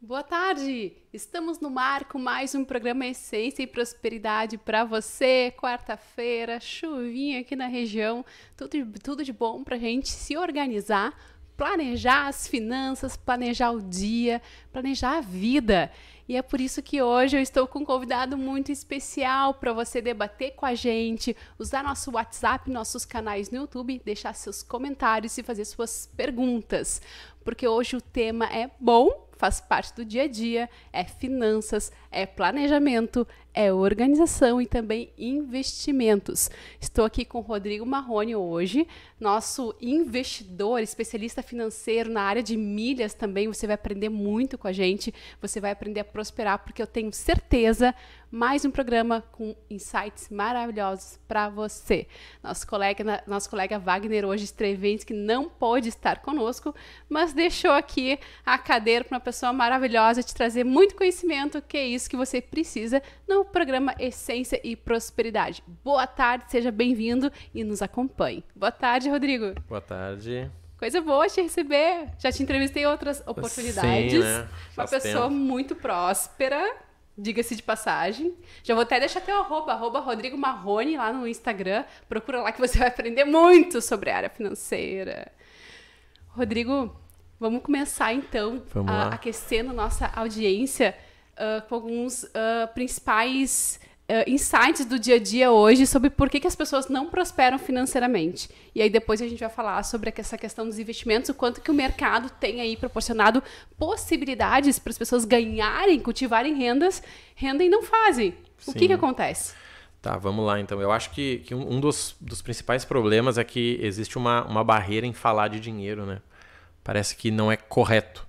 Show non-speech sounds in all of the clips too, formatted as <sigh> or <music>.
Boa tarde! Estamos no mar com mais um programa Essência e Prosperidade para você. Quarta-feira, chuvinha aqui na região, tudo, tudo de bom para a gente se organizar, planejar as finanças, planejar o dia, planejar a vida. E é por isso que hoje eu estou com um convidado muito especial para você debater com a gente, usar nosso WhatsApp, nossos canais no YouTube, deixar seus comentários e fazer suas perguntas. Porque hoje o tema é bom faz parte do dia a dia, é finanças, é planejamento, é organização e também investimentos. Estou aqui com o Rodrigo Marrone hoje, nosso investidor, especialista financeiro na área de milhas também. Você vai aprender muito com a gente, você vai aprender a prosperar, porque eu tenho certeza mais um programa com insights maravilhosos para você. Nosso colega, nosso colega Wagner hoje que não pôde estar conosco, mas deixou aqui a cadeira para uma pessoa maravilhosa te trazer muito conhecimento, que é isso que você precisa no programa Essência e Prosperidade. Boa tarde, seja bem-vindo e nos acompanhe. Boa tarde, Rodrigo. Boa tarde. Coisa boa te receber. Já te entrevistei em outras oportunidades. Sim, né? Uma pessoa tempo. muito próspera, diga-se de passagem. Já vou até deixar teu arroba, arroba Rodrigo Marrone lá no Instagram. Procura lá que você vai aprender muito sobre a área financeira. Rodrigo, vamos começar então vamos a, aquecendo nossa audiência ah, com alguns uh, principais uh, insights do dia a dia hoje sobre por que, que as pessoas não prosperam financeiramente. E aí depois a gente vai falar sobre essa questão dos investimentos, o quanto que o mercado tem aí proporcionado possibilidades para as pessoas ganharem, cultivarem rendas, renda e não fazem. O que, que acontece? Tá, vamos lá então. Eu acho que, que um, um dos, dos principais problemas é que existe uma, uma barreira em falar de dinheiro, né? Parece que não é correto.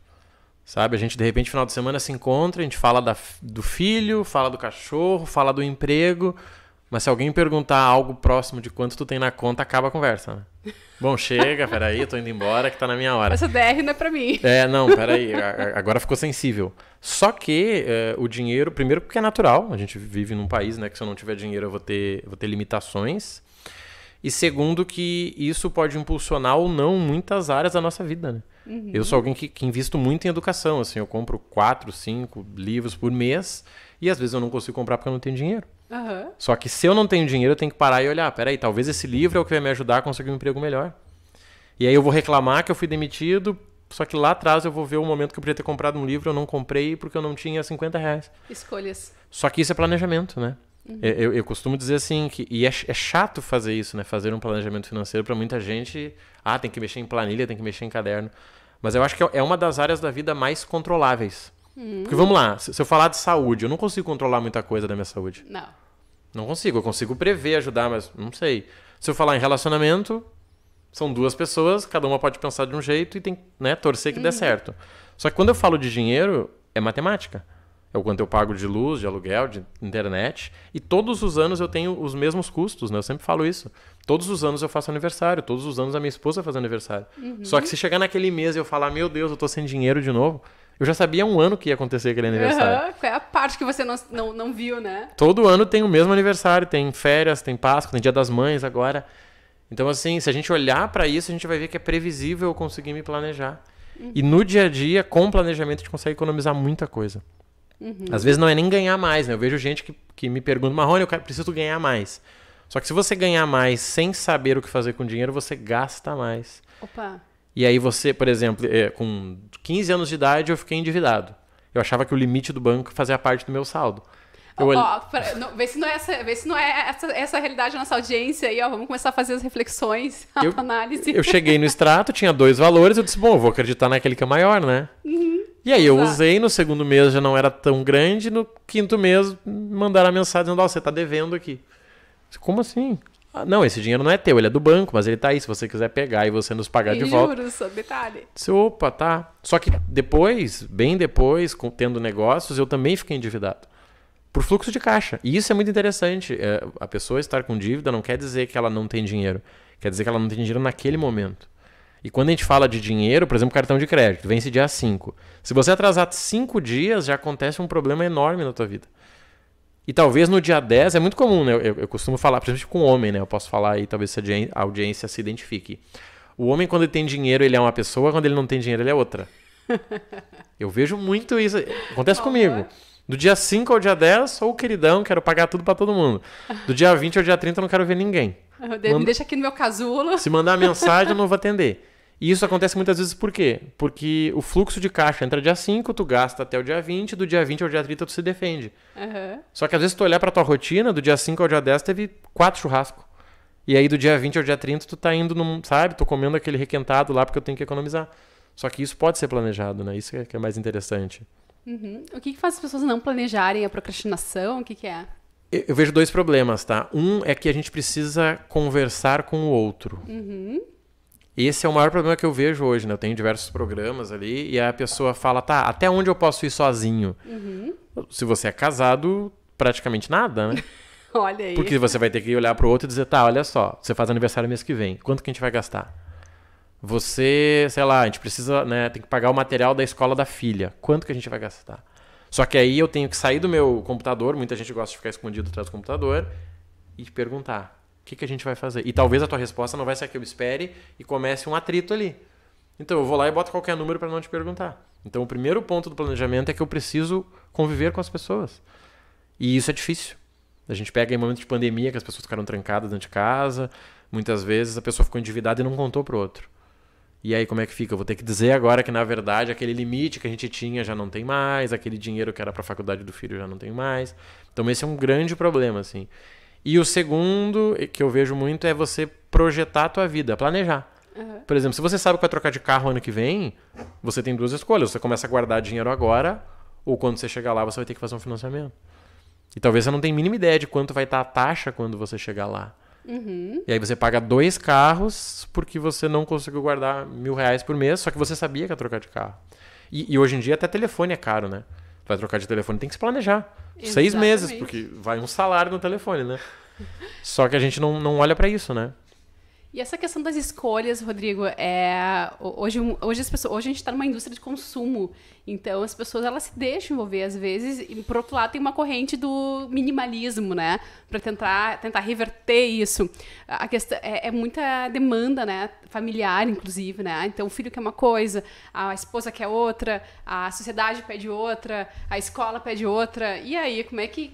Sabe, a gente de repente final de semana se encontra, a gente fala da, do filho, fala do cachorro, fala do emprego, mas se alguém perguntar algo próximo de quanto tu tem na conta, acaba a conversa, né? <laughs> Bom, chega, peraí, eu tô indo embora que tá na minha hora. Essa DR não é pra mim. É, não, peraí, agora ficou sensível. Só que é, o dinheiro, primeiro porque é natural, a gente vive num país, né, que se eu não tiver dinheiro eu vou ter, vou ter limitações. E segundo que isso pode impulsionar ou não muitas áreas da nossa vida, né? Uhum. Eu sou alguém que, que invisto muito em educação, assim, eu compro quatro, cinco livros por mês e às vezes eu não consigo comprar porque eu não tenho dinheiro. Uhum. Só que se eu não tenho dinheiro, eu tenho que parar e olhar, peraí, talvez esse livro é o que vai me ajudar a conseguir um emprego melhor. E aí eu vou reclamar que eu fui demitido, só que lá atrás eu vou ver o momento que eu podia ter comprado um livro, eu não comprei porque eu não tinha 50 reais. Escolhas. Só que isso é planejamento, né? Uhum. Eu, eu, costumo dizer assim, que, e é, é, chato fazer isso, né? Fazer um planejamento financeiro para muita gente. Ah, tem que mexer em planilha, tem que mexer em caderno. Mas eu acho que é uma das áreas da vida mais controláveis. Porque vamos lá, se eu falar de saúde, eu não consigo controlar muita coisa da minha saúde. Não. Não consigo. Eu consigo prever, ajudar, mas não sei. Se eu falar em relacionamento, são duas pessoas, cada uma pode pensar de um jeito e tem né, torcer que uhum. dê certo. Só que quando eu falo de dinheiro, é matemática é o quanto eu pago de luz, de aluguel, de internet. E todos os anos eu tenho os mesmos custos, né? Eu sempre falo isso. Todos os anos eu faço aniversário, todos os anos a minha esposa faz aniversário. Uhum. Só que se chegar naquele mês e eu falar, meu Deus, eu tô sem dinheiro de novo, eu já sabia um ano que ia acontecer aquele aniversário. Uhum. Qual é a parte que você não, não, não viu, né? Todo ano tem o mesmo aniversário, tem férias, tem Páscoa, tem Dia das Mães agora. Então, assim, se a gente olhar para isso, a gente vai ver que é previsível eu conseguir me planejar. Uhum. E no dia a dia, com planejamento, a gente consegue economizar muita coisa. Uhum. Às vezes não é nem ganhar mais, né? Eu vejo gente que, que me pergunta, Marrone, eu preciso ganhar mais. Só que se você ganhar mais sem saber o que fazer com o dinheiro, você gasta mais. Opa. E aí você, por exemplo, é, com 15 anos de idade eu fiquei endividado. Eu achava que o limite do banco fazia parte do meu saldo. Eu ó, pra, vê se não é, essa, vê se não é essa, essa realidade da nossa audiência aí, ó. Vamos começar a fazer as reflexões, a eu, análise. Eu cheguei no extrato, tinha dois valores, eu disse, bom, eu vou acreditar naquele que é maior, né? Uhum. E aí eu usei, no segundo mês já não era tão grande, no quinto mês mandaram a mensagem dizendo, ó, oh, você tá devendo aqui. Disse, Como assim? Ah, não, esse dinheiro não é teu, ele é do banco, mas ele tá aí, se você quiser pegar e você nos pagar e de juros, volta. juros, detalhe. Disse, opa, tá. Só que depois, bem depois, tendo negócios, eu também fiquei endividado. Por fluxo de caixa. E isso é muito interessante. É, a pessoa estar com dívida não quer dizer que ela não tem dinheiro. Quer dizer que ela não tem dinheiro naquele momento. E quando a gente fala de dinheiro, por exemplo, cartão de crédito, vence dia 5. Se você atrasar 5 dias, já acontece um problema enorme na tua vida. E talvez no dia 10, é muito comum, né? Eu, eu, costumo falar, principalmente com homem, né? Eu posso falar aí, talvez a audiência se identifique. O homem, quando ele tem dinheiro, ele é uma pessoa, quando ele não tem dinheiro, ele é outra. <laughs> Eu vejo muito isso. Acontece comigo. Do dia 5 ao dia 10, sou o queridão, quero pagar tudo para todo mundo. Do dia 20 ao dia 30, eu não quero ver ninguém. <laughs> Manda... Me deixa aqui no meu casulo. Se mandar mensagem, eu não vou atender. E isso acontece muitas vezes por quê? Porque o fluxo de caixa entra dia 5, tu gasta até o dia 20, do dia 20 ao dia 30 tu se defende. Uhum. Só que às vezes tu olhar pra tua rotina, do dia 5 ao dia 10 teve quatro churrascos. E aí do dia 20 ao dia 30 tu tá indo num, sabe, tô comendo aquele requentado lá porque eu tenho que economizar. Só que isso pode ser planejado, né? Isso é que é mais interessante. Uhum. O que, que faz as pessoas não planejarem a procrastinação? O que, que é? Eu vejo dois problemas, tá? Um é que a gente precisa conversar com o outro. Uhum. Esse é o maior problema que eu vejo hoje, né? Eu tenho diversos programas ali e a pessoa fala, tá, até onde eu posso ir sozinho? Uhum. Se você é casado, praticamente nada, né? <laughs> olha aí. Porque você vai ter que olhar para o outro e dizer, tá, olha só, você faz aniversário mês que vem, quanto que a gente vai gastar? Você, sei lá, a gente precisa, né, tem que pagar o material da escola da filha, quanto que a gente vai gastar? Só que aí eu tenho que sair do meu computador, muita gente gosta de ficar escondido atrás do computador, e perguntar, que, que a gente vai fazer? E talvez a tua resposta não vai ser a que eu espere e comece um atrito ali. Então eu vou lá e boto qualquer número para não te perguntar. Então o primeiro ponto do planejamento é que eu preciso conviver com as pessoas. E isso é difícil. A gente pega em momentos de pandemia que as pessoas ficaram trancadas dentro de casa, muitas vezes a pessoa ficou endividada e não contou pro outro. E aí como é que fica? Eu vou ter que dizer agora que na verdade aquele limite que a gente tinha já não tem mais, aquele dinheiro que era para a faculdade do filho já não tem mais. Então esse é um grande problema assim. E o segundo, que eu vejo muito, é você projetar a tua vida, planejar. Uhum. Por exemplo, se você sabe que vai trocar de carro ano que vem, você tem duas escolhas. Você começa a guardar dinheiro agora, ou quando você chegar lá, você vai ter que fazer um financiamento. E talvez você não tenha a mínima ideia de quanto vai estar a taxa quando você chegar lá. Uhum. E aí você paga dois carros porque você não conseguiu guardar mil reais por mês, só que você sabia que ia trocar de carro. E, e hoje em dia até telefone é caro, né? Vai trocar de telefone, tem que se planejar. Exatamente. seis meses, porque vai um salário no telefone, né? Só que a gente não, não olha para isso, né? E essa questão das escolhas, Rodrigo, é hoje, hoje as pessoas, hoje a gente está numa indústria de consumo, então as pessoas elas se deixam envolver às vezes. E por outro lado tem uma corrente do minimalismo, né, para tentar tentar reverter isso. A questão é, é, muita demanda, né, familiar inclusive, né. Então o filho quer uma coisa, a esposa quer outra, a sociedade pede outra, a escola pede outra. E aí como é que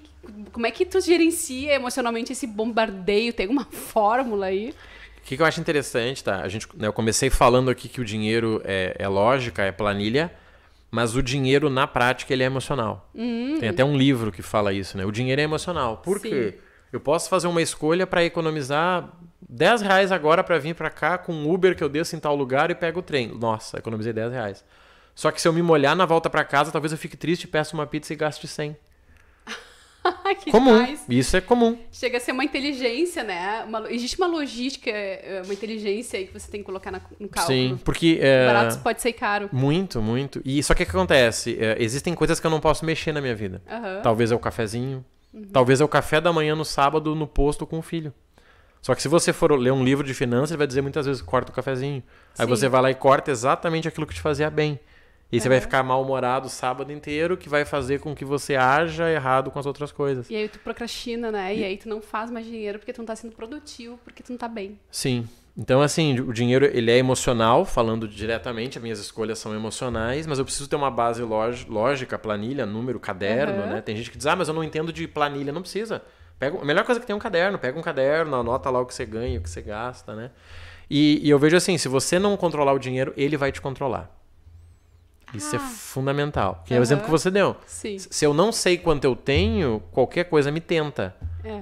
como é que tu gerencia emocionalmente esse bombardeio? Tem alguma <laughs> fórmula aí? que, que eu acho interessante, tá? A gente, né, eu comecei falando aqui que o dinheiro é, é, lógica, é planilha, mas o dinheiro na prática ele é emocional. Uhum. Tem até um livro que fala isso, né? O dinheiro é emocional. Por Sim. quê? Eu posso fazer uma escolha para economizar 10 reais agora para vir para cá com um Uber que eu desço em tal lugar e pego o trem. Nossa, economizei 10 reais. Só que se eu me molhar na volta para casa, talvez eu fique triste, peça uma pizza e gaste 100. <laughs> comum. Demais. Isso é comum. Chega a ser uma inteligência, né? Uma, existe uma logística, é, uma inteligência aí que você tem que colocar na, no cálculo. Sim, porque. É, barato pode ser caro. Muito, muito. E só que o que acontece? É, existem coisas que eu não posso mexer na minha vida. Uhum. Talvez é o cafezinho. Uhum. Talvez é o café da manhã no sábado no posto com o filho. Só que se você for ler um livro de finanças, ele vai dizer muitas vezes corta o cafezinho. Aí Sim. você vai lá e corta exatamente aquilo que te fazia bem. E você vai ficar mal-humorado o sábado inteiro, que vai fazer com que você haja errado com as outras coisas. E aí tu procrastina, né? E, e aí tu não faz mais dinheiro porque tu não tá sendo produtivo, porque tu não tá bem. Sim. Então, assim, o dinheiro ele é emocional, falando diretamente, as minhas escolhas são emocionais, mas eu preciso ter uma base lógica, planilha, número, caderno, uhum. né? Tem gente que diz, ah, mas eu não entendo de planilha. Não precisa. Pega, a melhor coisa é que tem é um caderno. Pega um caderno, anota lá o que você ganha, o que você gasta, né? E, e eu vejo assim, se você não controlar o dinheiro, ele vai te controlar. Isso é ah. é fundamental. Que é o exemplo que você deu. Sim. Se eu não sei quanto eu tenho, qualquer coisa me tenta. É.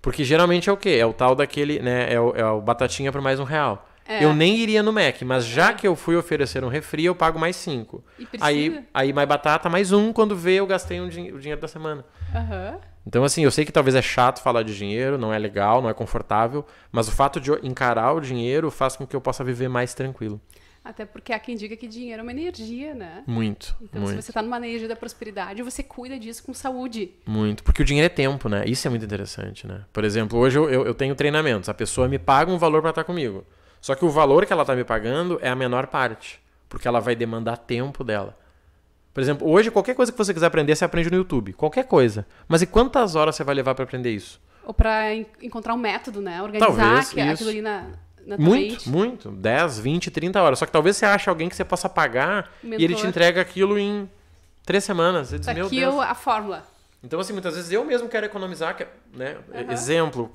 Porque geralmente é o quê? É o tal daquele, né? É o, é o batatinha por mais um real. É. Eu nem iria no Mac, mas já é. que eu fui oferecer um refri, eu pago mais cinco. Aí, aí mais batata, mais um. Quando vê, eu gastei um din o dinheiro da semana. Uhum. Então, assim, eu sei que talvez é chato falar de dinheiro, não é legal, não é confortável, mas o fato de encarar o dinheiro faz com que eu possa viver mais tranquilo. Até porque há quem diga que dinheiro é uma energia, né? Muito. Então, muito. se você está numa energia da prosperidade, você cuida disso com saúde. Muito. Porque o dinheiro é tempo, né? Isso é muito interessante, né? Por exemplo, hoje eu, eu, eu tenho treinamentos. A pessoa me paga um valor para estar comigo. Só que o valor que ela está me pagando é a menor parte. Porque ela vai demandar tempo dela. Por exemplo, hoje qualquer coisa que você quiser aprender, você aprende no YouTube. Qualquer coisa. Mas e quantas horas você vai levar para aprender isso? Ou para encontrar um método, né? Organizar Talvez, é aquilo ali na muito, muito. 10, 20, 30 horas. Só que talvez você ache alguém que você possa pagar Mentor. e ele te entrega aquilo em três semanas. Você diz, Meu aqui Deus. a fórmula. Então, assim, muitas vezes eu mesmo quero economizar, é, né? Uhum. Exemplo,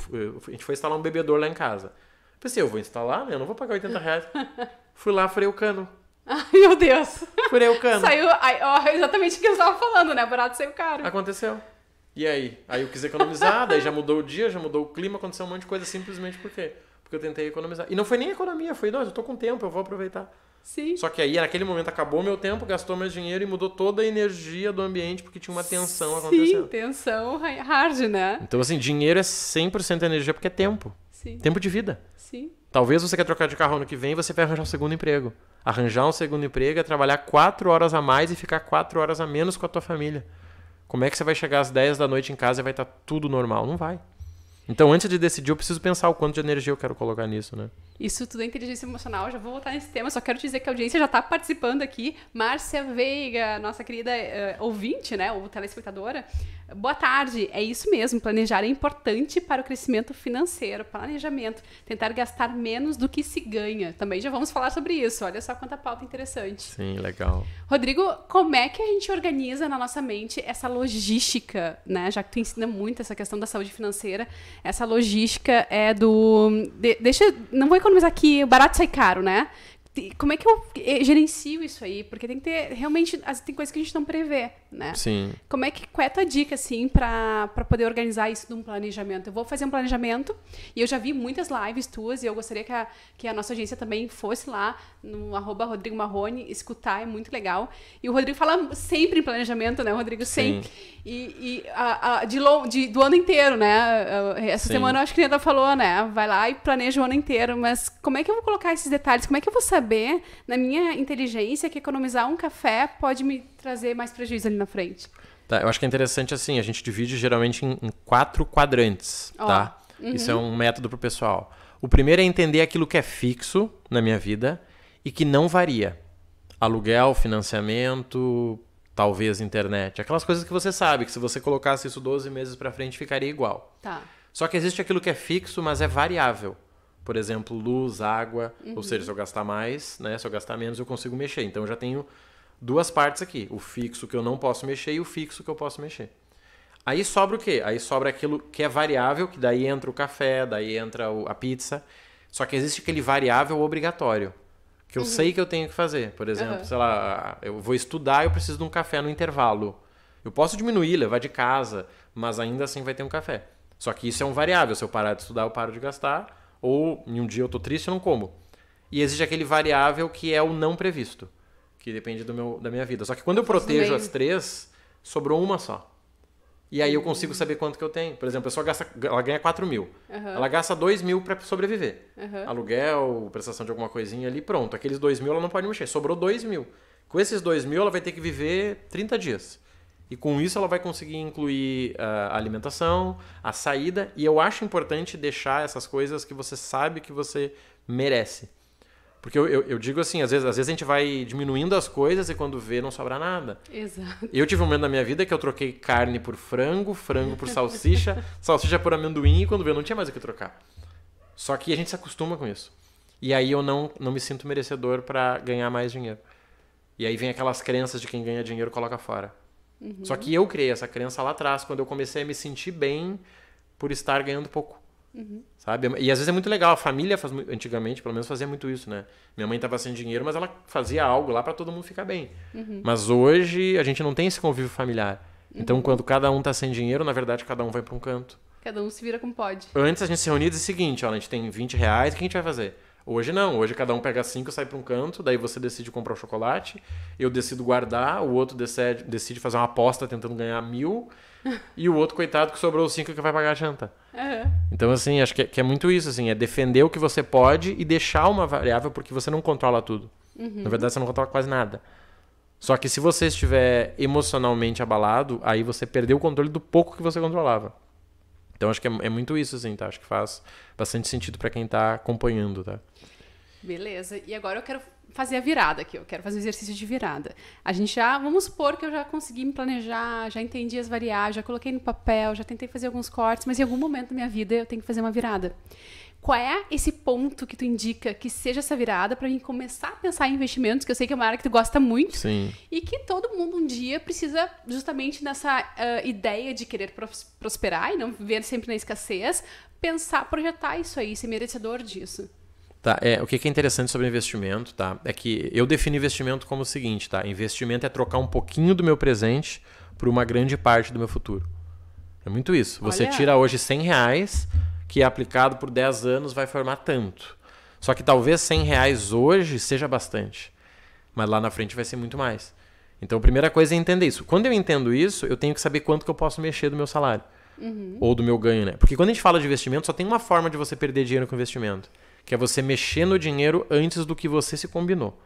a gente foi instalar um bebedor lá em casa. Pensei, eu vou instalar, né? Eu não vou pagar 80 reais. <laughs> Fui lá, furei o cano. Ai, meu Deus. Furei o cano. Saiu ai, exatamente o que eu estava falando, né? Barato saiu caro. Aconteceu. E aí? Aí eu quis economizar, daí já mudou o dia, já mudou o clima, aconteceu um monte de coisa simplesmente porque porque eu tentei economizar. E não foi nem economia, foi, não, eu tô com tempo, eu vou aproveitar. Sim. Só que aí, naquele momento, acabou meu tempo, gastou meu dinheiro e mudou toda a energia do ambiente, porque tinha uma tensão Sim, acontecendo. Sim, tensão hard, né? Então, assim, dinheiro é 100% energia, porque é tempo. Sim. Tempo de vida. Sim. Talvez você quer trocar de carro ano que vem, você vai arranjar um segundo emprego. Arranjar um segundo emprego é trabalhar quatro horas a mais e ficar quatro horas a menos com a tua família. Como é que você vai chegar às 10 da noite em casa e vai estar tudo normal? Não vai. Então, antes de decidir, eu preciso pensar o quanto de energia eu quero colocar nisso, né? Isso tudo é inteligência emocional, já vou voltar nesse tema, só quero te dizer que a audiência já está participando aqui. Márcia Veiga, nossa querida uh, ouvinte, né, ou telespectadora. Boa tarde, é isso mesmo, planejar é importante para o crescimento financeiro, planejamento, tentar gastar menos do que se ganha. Também já vamos falar sobre isso, olha só quanta pauta interessante. Sim, legal. Rodrigo, como é que a gente organiza na nossa mente essa logística, né, já que tu ensina muito essa questão da saúde financeira, essa logística é do... De... deixa, não vou economizar economizar aqui, barato sai caro, né? Como é que eu eh, gerencio isso aí? Porque tem que ter, realmente, tem coisas que a gente não prevê né? Sim. Como é que qual é a tua dica assim para poder organizar isso de um planejamento? Eu vou fazer um planejamento e eu já vi muitas lives tuas e eu gostaria que a, que a nossa agência também fosse lá no arroba Rodrigo Marrone escutar, é muito legal. E o Rodrigo fala sempre em planejamento, né, Rodrigo? Sempre. Sim. E, e a, a, de, long, de do ano inteiro, né? Eh, eh, essa Sim. semana eu acho que a falou, né? Vai lá e planeja o ano inteiro, mas como é que eu vou colocar esses detalhes? Como é que eu vou saber na minha inteligência que economizar um café pode me trazer mais prejuízo ali na frente. Tá, eu acho que é interessante assim, a gente divide geralmente em, em quatro quadrantes, oh. tá? Uhum. Isso é um método pro pessoal. O primeiro é entender aquilo que é fixo na minha vida e que não varia. Aluguel, financiamento, talvez internet, aquelas coisas que você sabe que se você colocasse isso 12 meses para frente ficaria igual. Tá. Só que existe aquilo que é fixo, mas é variável. Por exemplo, luz, água, uhum. ou seja, se eu gastar mais, né, se eu gastar menos, eu consigo mexer. Então eu já tenho duas partes aqui. O fixo que eu não posso mexer e o fixo que eu posso mexer. Aí sobra o quê? Aí sobra aquilo que é variável, que daí entra o café, daí entra a pizza. Só que existe aquele variável obrigatório, que eu uhum. sei que eu tenho que fazer. Por exemplo, uhum. sei lá, eu vou estudar, eu preciso de um café no intervalo. Eu posso diminuir, levar de casa, mas ainda assim vai ter um café. Só que isso é um variável. Se eu parar de estudar, eu paro de gastar. Ou em um dia eu tô triste, eu não como. E existe aquele variável que é o não previsto que depende do meu, da minha vida. Só que quando eu protejo as três, sobrou uma só. E aí eu consigo hum. saber quanto que eu tenho. Por exemplo, a pessoa gasta, ela ganha 4 mil. Uhum. Ela gasta 2 mil para sobreviver. Uhum. Aluguel, prestação de alguma coisinha ali, pronto. Aqueles 2 mil ela não pode mexer. Sobrou 2 mil. Com esses 2 mil ela vai ter que viver 30 dias. E com isso ela vai conseguir incluir ah, a alimentação, a saída. E eu acho importante deixar essas coisas que você sabe que você merece. Porque eu, eu, eu, digo assim, às vezes, às vezes a gente vai diminuindo as coisas e quando vê não sobra nada. Exato. Eu tive um momento na minha vida que eu troquei carne por frango, frango por salsicha, <laughs> salsicha por amendoim e quando vê não tinha mais o que trocar. Só que a gente se acostuma com isso. E aí eu não, não me sinto merecedor para ganhar mais dinheiro. E aí vem aquelas crenças de quem ganha dinheiro coloca fora. Uhum. Só que eu criei essa crença lá atrás, quando eu comecei a me sentir bem por estar ganhando pouco. Uhum. Sabe? E às vezes é muito legal. A família faz, antigamente, pelo menos, fazia muito isso, né? Minha mãe estava sem dinheiro, mas ela fazia algo lá para todo mundo ficar bem. Uhum. Mas hoje a gente não tem esse convívio familiar. Então, uhum. Então, quando cada um tá sem dinheiro, na verdade, cada um vai para um canto. Cada um se vira como pode. Antes a gente se reunia e dizia o seguinte: ó, a gente tem 20 reais, o que a gente vai fazer? Hoje não, hoje cada um pega cinco, sai para um canto, daí você decide comprar o chocolate, eu decido guardar, o outro decide, decide fazer uma aposta tentando ganhar mil, <laughs> e o outro, coitado, que sobrou cinco que vai pagar a janta. Uhum. Então, assim, acho que é, que é, muito isso, assim, é defender o que você pode e deixar uma variável, porque você não controla tudo. Uhum. Na verdade, você não controla quase nada. Só que se você estiver emocionalmente abalado, aí você perdeu o controle do pouco que você controlava. Então acho que é, é muito isso, assim, tá? Acho que faz bastante sentido para quem tá acompanhando, tá? Beleza. E agora eu quero fazer a virada aqui, eu quero fazer o exercício de virada. A gente já, vamos supor que eu já consegui me planejar, já entendi as variáveis, já coloquei no papel, já tentei fazer alguns cortes, mas em algum momento da minha vida eu tenho que fazer uma virada. Qual é esse ponto que tu indica que seja essa virada para mim começar a pensar em investimentos, que eu sei que é uma área que tu gosta muito Sim. e que todo mundo um dia precisa justamente nessa uh, ideia de querer prosperar e não viver sempre na escassez, pensar, projetar isso aí, ser merecedor disso. Tá, é, o que é interessante sobre investimento, tá? É que eu defino investimento como o seguinte, tá? Investimento é trocar um pouquinho do meu presente por uma grande parte do meu futuro. É muito isso. Você Olha. tira hoje 100 reais, que é aplicado por 10 anos, vai formar tanto. Só que talvez 100 reais hoje seja bastante. Mas lá na frente vai ser muito mais. Então a primeira coisa é entender isso. Quando eu entendo isso, eu tenho que saber quanto que eu posso mexer do meu salário. Uhum. Ou do meu ganho, né? Porque quando a gente fala de investimento, só tem uma forma de você perder dinheiro com investimento que é você mexer no dinheiro antes do que você se combinou.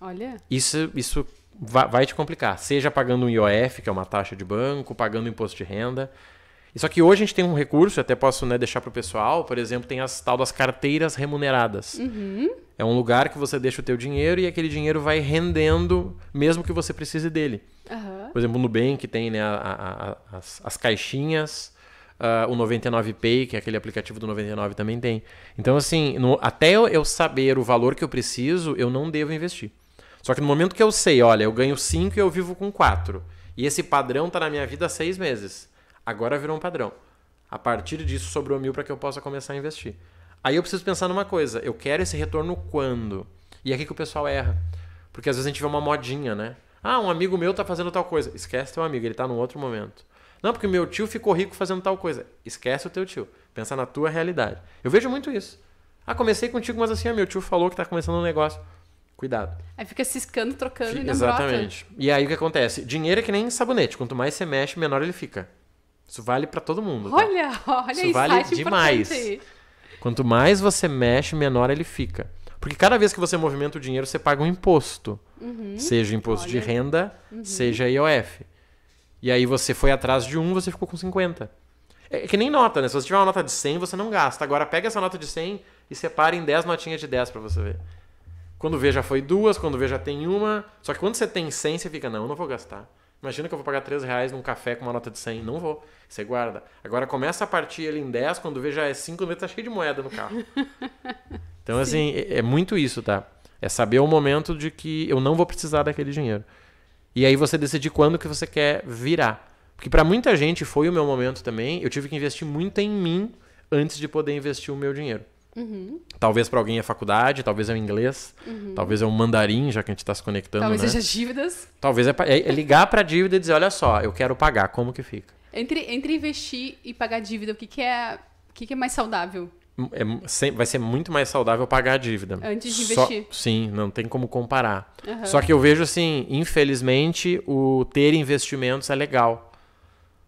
Olha. Isso, isso vai te complicar, seja pagando um IOF, que é uma taxa de banco, pagando imposto de renda. só que hoje a gente tem um recurso, até posso né, deixar para o pessoal, por exemplo, tem as tal das carteiras remuneradas. Uhum. É um lugar que você deixa o teu dinheiro e aquele dinheiro vai rendendo, mesmo que você precise dele. Uhum. Por exemplo, no Nubank tem né, a, a, a, as, as caixinhas Uh, o 99Pay, que é aquele aplicativo do 99 também tem. Então, assim, no, até eu, saber o valor que eu preciso, eu não devo investir. Só que no momento que eu sei, olha, eu ganho 5 e eu vivo com 4. E esse padrão tá na minha vida há 6 meses. Agora virou um padrão. A partir disso sobrou mil para que eu possa começar a investir. Aí eu preciso pensar numa coisa, eu quero esse retorno quando? E é aqui que o pessoal erra. Porque às vezes a gente vê uma modinha, né? Ah, um amigo meu tá fazendo tal coisa. Esquece teu amigo, ele tá num outro momento. Não, porque meu tio ficou rico fazendo tal coisa. Esquece o teu tio. Pensa na tua realidade. Eu vejo muito isso. Ah, comecei contigo, mas assim, ah, meu tio falou que tá começando um negócio. Cuidado. Aí fica ciscando, trocando F e não Exatamente. Brota. E aí o que acontece? Dinheiro é que nem sabonete. Quanto mais você mexe, menor ele fica. Isso vale para todo mundo. Tá? Olha, olha isso. Isso vale demais. Quanto mais você mexe, menor ele fica. Porque cada vez que você movimenta o dinheiro, você paga um imposto. Uhum. Seja imposto Olha. de renda, uhum. seja IOF. E aí você foi atrás de um, você ficou com 50. É, é que nem nota, né? Se você tiver uma nota de 100, você não gasta. Agora pega essa nota de 100 e separa em 10 notinhas de 10 para você ver. Quando vê já foi duas, quando vê já tem uma. Só que quando você tem 100, você fica, não, eu não vou gastar. Imagina que eu vou pagar 3 reais num café com uma nota de 100. Não vou. Você guarda. Agora começa a partir ele em 10, quando vê já é 5, quando vê tá cheio de moeda no carro. <laughs> Então, Sim. assim, é, é muito isso, tá? É saber o momento de que eu não vou precisar daquele dinheiro. E aí você decide quando que você quer virar. Porque para muita gente foi o meu momento também. Eu tive que investir muito em mim antes de poder investir o meu dinheiro. Uhum. Talvez para alguém é faculdade, talvez é o inglês, uhum. talvez é o mandarim, já que a gente está se conectando. Talvez né? seja dívidas. Talvez é, é, é ligar para a dívida e dizer: olha só, eu quero pagar, como que fica? Entre, entre investir e pagar dívida, o que, que, é, o que, que é mais saudável? é, vai ser muito mais saudável pagar a dívida. Antes de Só, investir. sim, não tem como comparar. Uhum. Só que eu vejo assim, infelizmente, o ter investimentos é legal.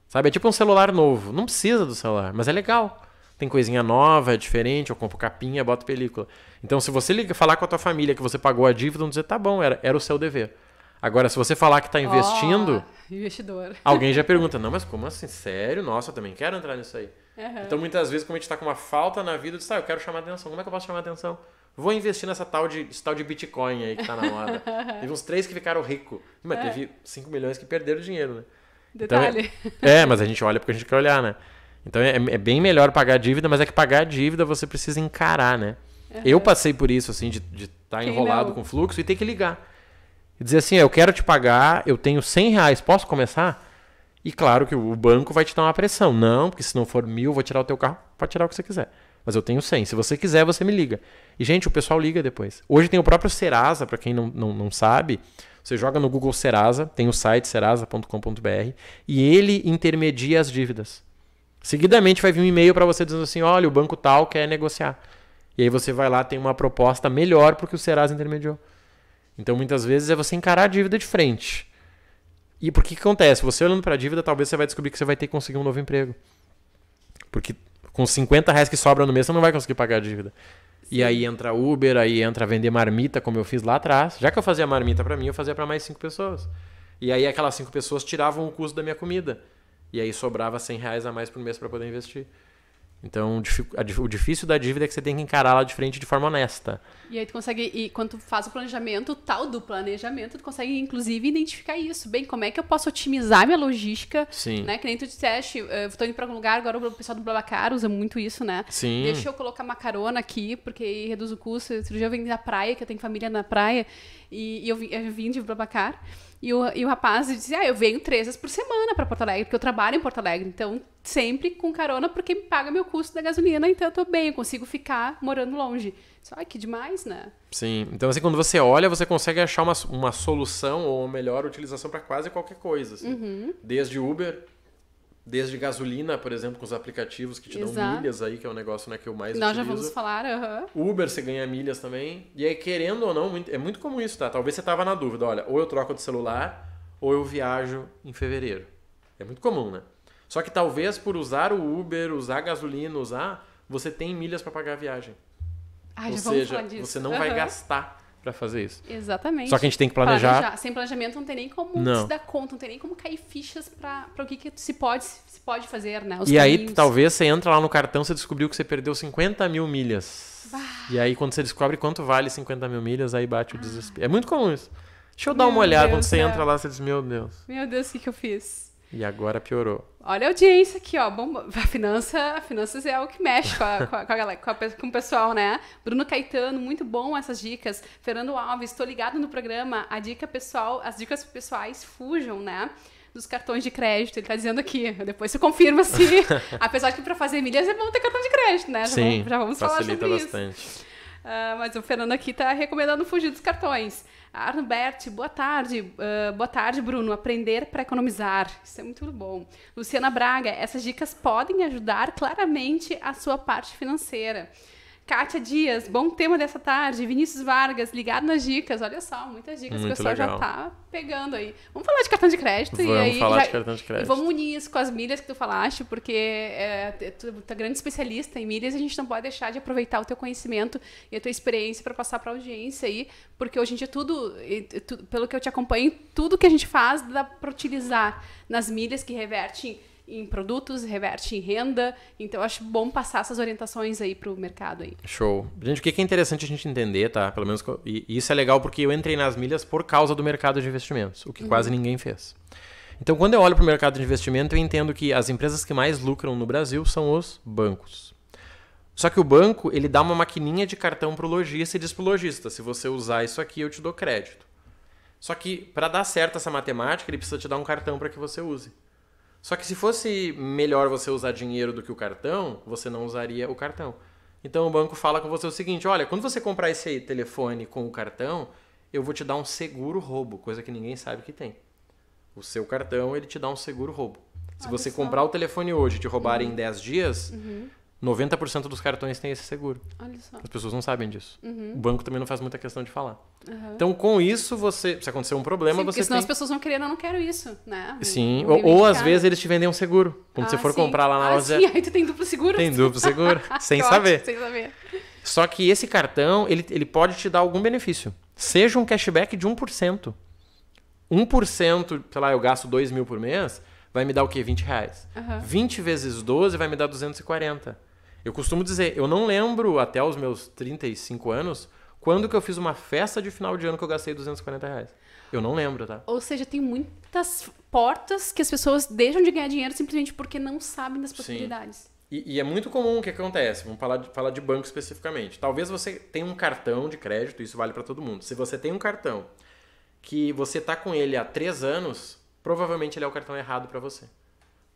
Sabe? É tipo um celular novo. Não precisa do celular, mas é legal. Tem coisinha nova, é diferente, eu compro capinha, boto película. Então, se você liga, falar com a tua família que você pagou a dívida, vão dizer, tá bom, era, era o seu dever. Agora, se você falar que está investindo... Oh, investidor. Alguém já pergunta, não, mas como assim? Sério? Nossa, eu também quero entrar nisso aí. Uhum. Então, muitas vezes, como a gente está com uma falta na vida, diz, ah, tá, eu quero chamar atenção. Como é que eu posso chamar atenção? Vou investir nessa tal de, esse tal de Bitcoin aí que tá na moda. <laughs> teve uns três que ficaram ricos. Mas é. teve 5 milhões que perderam dinheiro, né? Então, Detalhe. Então, é, é, mas a gente olha porque a gente quer olhar, né? Então é, é bem melhor pagar dívida, mas é que pagar dívida você precisa encarar, né? Uhum. Eu passei por isso, assim, de estar tá enrolado não? com fluxo e ter que ligar. E dizer assim, eu quero te pagar, eu tenho 100 reais, posso começar? E claro que o banco vai te dar uma pressão. Não, porque se não for mil, vou tirar o teu carro. Pode tirar o que você quiser. Mas eu tenho 100. Se você quiser, você me liga. E, gente, o pessoal liga depois. Hoje tem o próprio Serasa, para quem não, não, não sabe. Você joga no Google Serasa, tem o site serasa.com.br e ele intermedia as dívidas. Seguidamente vai vir um e-mail para você dizendo assim: olha, o banco tal quer negociar. E aí você vai lá, tem uma proposta melhor porque o Serasa intermediou. Então muitas vezes é você encarar a dívida de frente. E por que acontece? Você olhando para a dívida, talvez você vai descobrir que você vai ter que conseguir um novo emprego. Porque com 50 reais que sobra no mês, você não vai conseguir pagar a dívida. E aí entra Uber, aí entra vender marmita, como eu fiz lá atrás. Já que eu fazia marmita para mim, eu fazia para mais cinco pessoas. E aí aquelas cinco pessoas tiravam o custo da minha comida. E aí sobrava 100 reais a mais por mês para poder investir. Então, o difícil da dívida é que você tem que encarar ela de frente de forma honesta. E aí tu consegue, e quando tu faz o planejamento, tal do planejamento, tu consegue inclusive identificar isso. Bem, como é que eu posso otimizar minha logística? Sim. Né? Que nem tu disseste, eh, eu tô indo pra algum lugar, agora o pessoal do Blablacar usa muito isso, né? Sim. Deixa eu colocar macarona aqui, porque reduz o custo. Outro dia eu vim da praia, que eu tenho família na praia, e, e eu, vim, eu vim de Babacar. E o, e o rapaz dizia: Ah, eu venho três vezes por semana para Porto Alegre, porque eu trabalho em Porto Alegre. Então, sempre com carona, porque me paga meu custo da gasolina, então eu tô bem, eu consigo ficar morando longe. Só que demais, né? Sim. Então, assim, quando você olha, você consegue achar uma, uma solução ou uma melhor utilização para quase qualquer coisa. Assim. Uhum. Desde Uber Desde gasolina, por exemplo, com os aplicativos que te Exato. dão milhas aí, que é um negócio né, que eu mais Nós utilizo. já vamos falar, uhum. Uber, você ganha milhas também. E aí, querendo ou não, é muito comum isso, tá? Talvez você tava na dúvida, olha, ou eu troco de celular ou eu viajo em fevereiro. É muito comum, né? Só que talvez por usar o Uber, usar gasolina, usar, você tem milhas para pagar a viagem. Ah, ou seja, você não uhum. vai gastar para fazer isso. Exatamente. Só que a gente tem que planejar. planejar. Sem planejamento não tem nem como não. se dar conta, não tem nem como cair fichas para o que, que se, pode, se pode fazer, né? Os e caminhos. aí, talvez você entra lá no cartão, você descobriu que você perdeu 50 mil milhas. Bah. E aí, quando você descobre quanto vale 50 mil milhas, aí bate ah. o desespero. É muito comum isso. Deixa eu meu dar uma olhada Deus quando você céu. entra lá, você diz, meu Deus. Meu Deus, o que, que eu fiz? E agora piorou. Olha a audiência aqui, ó. Bom, a finança, a finanças é o que mexe com, a, com, a, com, a, com, com, o pessoal, né? Bruno Caetano, muito bom essas dicas. Fernando Alves, estou ligado no programa. A dica pessoal, as dicas pessoais fujam, né? Dos cartões de crédito, ele está dizendo aqui. Depois você confirma se. <laughs> apesar que para fazer milhas é bom ter cartão de crédito, né? Já Sim, vamos, já vamos falar sobre bastante. isso. Uh, ah, mas o Fernando aqui está recomendando fugir dos cartões. Arnbert, boa tarde. Uh, boa tarde, Bruno. Aprender para economizar. Isso é muito bom. Luciana Braga, essas dicas podem ajudar claramente a sua parte financeira. Kátia Dias, bom tema dessa tarde. Vinícius Vargas, ligado nas dicas. Olha só, muitas dicas Muito o pessoal legal. já tá pegando aí. Vamos falar de cartão de crédito vamos e aí. falar já... de cartão de crédito. E vamos unir isso com as milhas que tu falaste, porque é, tu é grande especialista em milhas e a gente não pode deixar de aproveitar o teu conhecimento e a tua experiência para passar para a audiência aí, porque hoje em dia tudo, pelo que eu te acompanho, tudo que a gente faz dá para utilizar nas milhas que revertem em produtos, reverte em renda. Então, acho bom passar essas orientações aí para o mercado. Aí. Show. Gente, o que é interessante a gente entender, tá? Pelo menos, e isso é legal porque eu entrei nas milhas por causa do mercado de investimentos, o que uhum. quase ninguém fez. Então, quando eu olho para o mercado de investimento, eu entendo que as empresas que mais lucram no Brasil são os bancos. Só que o banco, ele dá uma maquininha de cartão para o lojista e diz para o lojista, se você usar isso aqui, eu te dou crédito. Só que, para dar certo essa matemática, ele precisa te dar um cartão para que você use. Só que se fosse melhor você usar dinheiro do que o cartão, você não usaria o cartão. Então o banco fala com você o seguinte: olha, quando você comprar esse telefone com o cartão, eu vou te dar um seguro roubo, coisa que ninguém sabe que tem. O seu cartão, ele te dá um seguro roubo. Se você comprar o telefone hoje e te roubarem em 10 uhum. dias, uhum. 90% dos cartões têm esse seguro. Olha só. As pessoas não sabem disso. Uhum. O banco também não faz muita questão de falar. Uhum. Então, com isso, você. Se acontecer um problema, sim, você. Porque senão tem... as pessoas vão querer, eu não quero isso, né? Sim. Ou, ou às vezes eles te vendem um seguro. Quando ah, você for sim. comprar lá na ah, loja. Sim, aí tu tem duplo seguro. Tem duplo seguro. <laughs> sem ótimo, saber. Sem saber. Só que esse cartão, ele, ele pode te dar algum benefício. Seja um cashback de 1%. 1%, sei lá, eu gasto 2 mil por mês, vai me dar o quê? 20 reais. Uhum. 20 vezes 12 vai me dar 240. Eu costumo dizer, eu não lembro até os meus 35 anos quando que eu fiz uma festa de final de ano que eu gastei 240 reais. Eu não lembro, tá? Ou seja, tem muitas portas que as pessoas deixam de ganhar dinheiro simplesmente porque não sabem das possibilidades. E, e, é muito comum o que acontece. Vamos falar de, falar de banco especificamente. Talvez você tenha um cartão de crédito, isso vale para todo mundo. Se você tem um cartão que você tá com ele há três anos, provavelmente ele é o cartão errado para você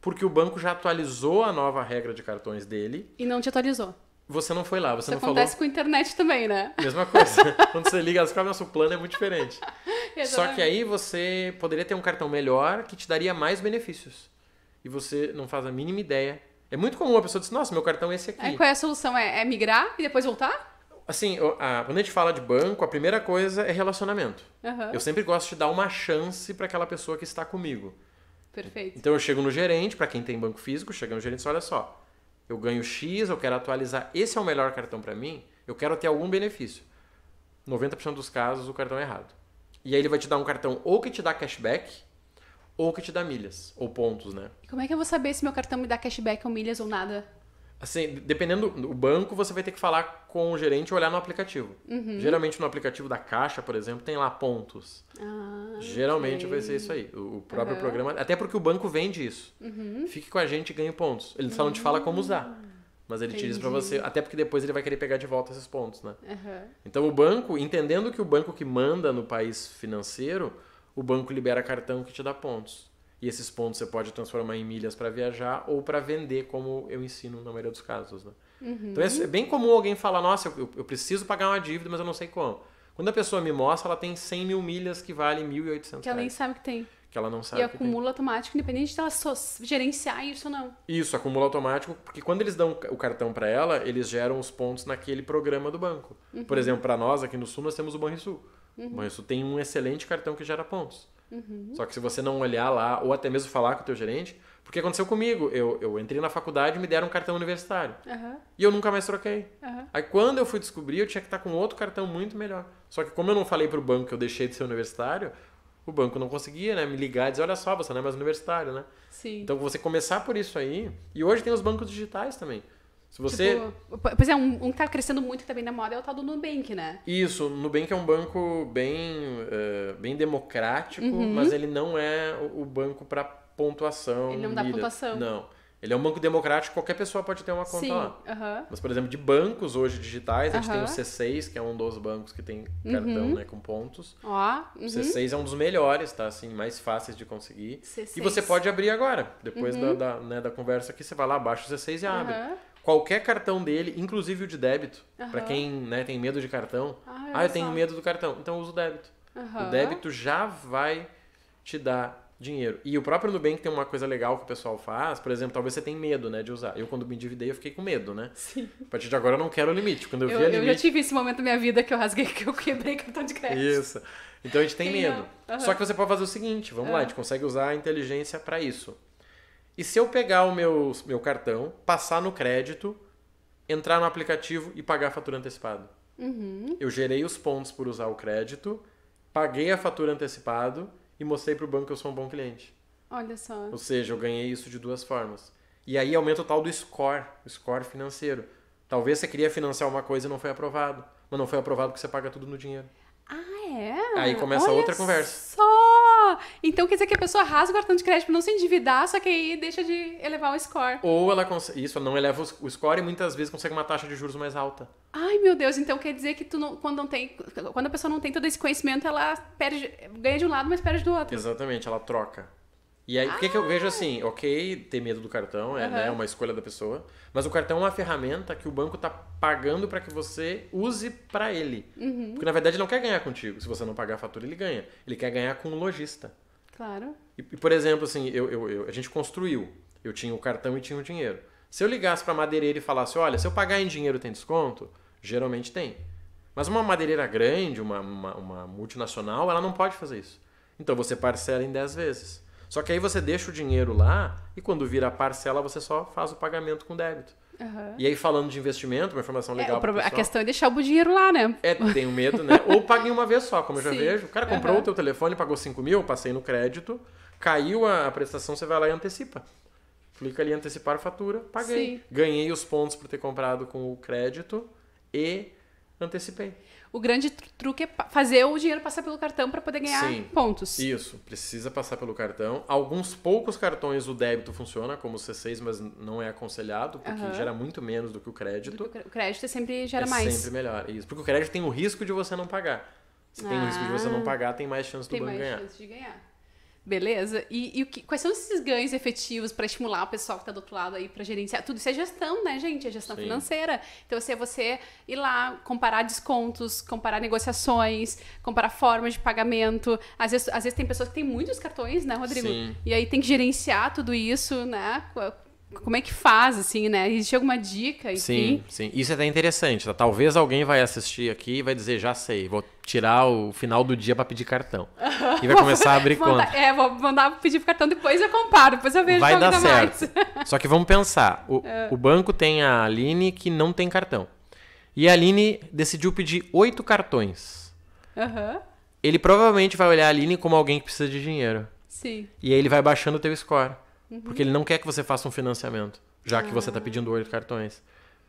porque o banco já atualizou a nova regra de cartões dele. E não te atualizou. Você não foi lá, você Isso não falou. Isso acontece com a internet também, né? Mesma coisa. <laughs> Quando você liga as câmeras, nosso plano é muito diferente. <laughs> Só que aí você poderia ter um cartão melhor que te daria mais benefícios. E você não faz a mínima ideia. É muito comum a pessoa dizer, nossa, meu cartão é esse aqui. Aí é, qual é a solução? É, é migrar e depois voltar? Assim, a, quando a gente fala de banco, a primeira coisa é relacionamento. Uhum. Eu sempre gosto de dar uma chance para aquela pessoa que está comigo. Perfeito. Então eu chego no gerente, para quem tem banco físico, chega no gerente e olha só, eu ganho X, eu quero atualizar, esse é o melhor cartão para mim, eu quero ter algum benefício. 90% dos casos o cartão é errado. E aí ele vai te dar um cartão ou que te dá cashback, ou que te dá milhas, ou pontos, né? E como é que eu vou saber se meu cartão me dá cashback ou milhas ou nada? Assim, dependendo do banco, você vai ter que falar com o gerente e olhar no aplicativo. Uhum. Geralmente no aplicativo da Caixa, por exemplo, tem lá pontos. Ah, Geralmente okay. vai ser isso aí. O próprio uhum. programa. Até porque o banco vende isso. Uhum. Fique com a gente e ganhe pontos. Ele só não te fala como usar. Mas ele te diz para você, até porque depois ele vai querer pegar de volta esses pontos, né? Então o banco, entendendo que o banco que manda no país financeiro, o banco libera cartão que te dá pontos. E esses pontos você pode transformar em milhas para viajar ou para vender, como eu ensino na maioria dos casos. Né? Uhum. Então é bem comum alguém falar: Nossa, eu, eu, preciso pagar uma dívida, mas eu não sei como. Quando a pessoa me mostra, ela tem 100 mil milhas que vale 1.800 Que ela nem sabe que tem. Que ela não sabe. E acumula automático, independente de ela gerenciar isso ou não. Isso, acumula automático, porque quando eles dão o cartão para ela, eles geram os pontos naquele programa do banco. Uhum. Por exemplo, para nós aqui no Sul, nós temos o Banrisul. Uhum. O Banrisul tem um excelente cartão que gera pontos. Uhum. Só que se você não olhar lá, ou até mesmo falar com o teu gerente, porque aconteceu comigo, eu, eu entrei na faculdade e me deram um cartão universitário. Uhum. E eu nunca mais troquei. Uhum. Aí quando eu fui descobrir, eu tinha que estar com outro cartão muito melhor. Só que como eu não falei para o banco que eu deixei de ser universitário, o banco não conseguia, né? Me ligar e dizer, olha só, você não é mais universitário, né? Sim. Então você começar por isso aí. E hoje tem os bancos digitais também. Se você. Tipo, pois é, um, um que tá crescendo muito que também na moda é o tal do Nubank, né? Isso, o Nubank é um banco bem, uh, bem democrático, uhum. mas ele não é o banco para pontuação. Ele não dá líder. pontuação. Não. Ele é um banco democrático, qualquer pessoa pode ter uma conta Sim, lá. Uh Mas, por exemplo, de bancos hoje digitais, a gente tem o C6, que é um dos bancos que tem cartão, uhum. né, com pontos. Ó, uhum. O C6 é um dos melhores, tá? Assim, mais fáceis de conseguir. C6. E você pode abrir agora, depois uhum. da, da, né, da conversa aqui, você vai lá, baixa o C6 e abre qualquer cartão dele, inclusive o de débito, uhum. para quem né, tem medo de cartão. Ah, ah eu só. tenho medo do cartão, então uso o débito. Uhum. O débito já vai te dar dinheiro. E o próprio Nubank tem uma coisa legal que o pessoal faz, por exemplo, talvez você tenha medo, né, de usar. Eu quando me endividei, eu fiquei com medo, né? Sim. A partir de agora eu não quero limite. Quando eu, eu vi a limite... Eu já tive esse momento da minha vida que eu rasguei, <laughs> que eu quebrei cartão de crédito. Isso. Então a gente tem medo. Uhum. Só que você pode fazer o seguinte, vamos lá, a é. gente consegue usar a inteligência para isso. E se eu pegar o meu, meu cartão, passar no crédito, entrar no aplicativo e pagar a fatura antecipada? Uhum. Eu gerei os pontos por usar o crédito, paguei a fatura antecipado e mostrei para o banco que eu sou um bom cliente. Olha só. Ou seja, eu ganhei isso de duas formas. E aí aumenta o tal do score, o score financeiro. Talvez você queria financiar uma coisa e não foi aprovado. Mas não foi aprovado porque você paga tudo no dinheiro. Ah, é? Aí começa Olha outra conversa. Só! Então quer dizer que a pessoa rasga o cartão de crédito pra não se endividar, só que aí deixa de elevar o score. Ou ela consegue. Isso, não eleva o score e muitas vezes consegue uma taxa de juros mais alta. Ai, meu Deus, então quer dizer que tu não, quando não tem. Quando a pessoa não tem todo esse conhecimento, ela perde, ganha de um lado, mas perde do outro. Exatamente, ela troca. E aí, ah. o que, que eu vejo ah! assim, ok, ter medo do cartão é né, uma escolha da pessoa, mas o cartão é uma ferramenta que o banco tá pagando para que você use para ele. Uhum. Porque na verdade ele não quer ganhar contigo. Se você não pagar a fatura, ele ganha. Ele quer ganhar com o lojista. Claro. E, por exemplo, assim, eu, eu, eu, a gente construiu. Eu tinha o cartão e tinha o dinheiro. Se eu ligasse para a madeireira e falasse, olha, se eu pagar em dinheiro tem desconto? Geralmente tem. Mas uma madeireira grande, uma, uma, uma multinacional, ela não pode fazer isso. Então você parcela em 10 vezes. Só que aí você deixa o dinheiro lá e quando vira a parcela você só faz o pagamento com débito. Uhum. E aí, falando de investimento, uma informação é, legal. É, pro... a questão é deixar o dinheiro lá, né? É, tem o medo, né? Ou pague uma vez só, como eu já Sim. vejo. O cara comprou uhum. o teu telefone, pagou 5 mil, passei no crédito, caiu a prestação, você vai lá e antecipa. Clica ali, antecipar a fatura, paguei. Sim. Ganhei os pontos por ter comprado com o crédito e antecipei o grande truque é fazer o dinheiro passar pelo cartão para poder ganhar Sim, pontos. Isso, precisa passar pelo cartão. Alguns poucos cartões o débito funciona, como o C6, mas não é aconselhado, porque uhum. gera muito menos do que o crédito. Que o crédito é sempre é gera é mais. sempre melhor, isso. Porque o crédito tem o risco de você não pagar. Se ah, tem o risco de você não ah. pagar, tem mais chance do banco ganhar. Tem mais chance de ganhar. Beleza? E, e o que, quais são esses ganhos efetivos para estimular o pessoal que está do outro lado aí para gerenciar? Tudo isso é gestão, né, gente? É gestão Sim. financeira. Então, assim, é você ir lá, comparar descontos, comparar negociações, comparar formas de pagamento. Às vezes, às vezes tem pessoas que têm muitos cartões, né, Rodrigo? Sim. E aí tem que gerenciar tudo isso, né? como é que faz, assim, né? Existe alguma dica? Enfim? Sim, sim. Isso é até interessante. Tá? Talvez alguém vai assistir aqui e vai dizer, já sei, vou tirar o final do dia para pedir cartão. <laughs> E vai começar a abrir conta. É, vou mandar pedir cartão, depois eu comparo, depois eu vejo Vai dar certo. Mais. Só que vamos pensar. O, <laughs> é. o banco tem a Aline que não tem cartão. E a Aline decidiu pedir oito cartões. Uhum. Ele provavelmente vai olhar a Aline como alguém que precisa de dinheiro. Sim. E aí ele vai baixando o teu score. Uhum. Porque ele não quer que você faça um financiamento, já que tá ah. você está pedindo oito cartões.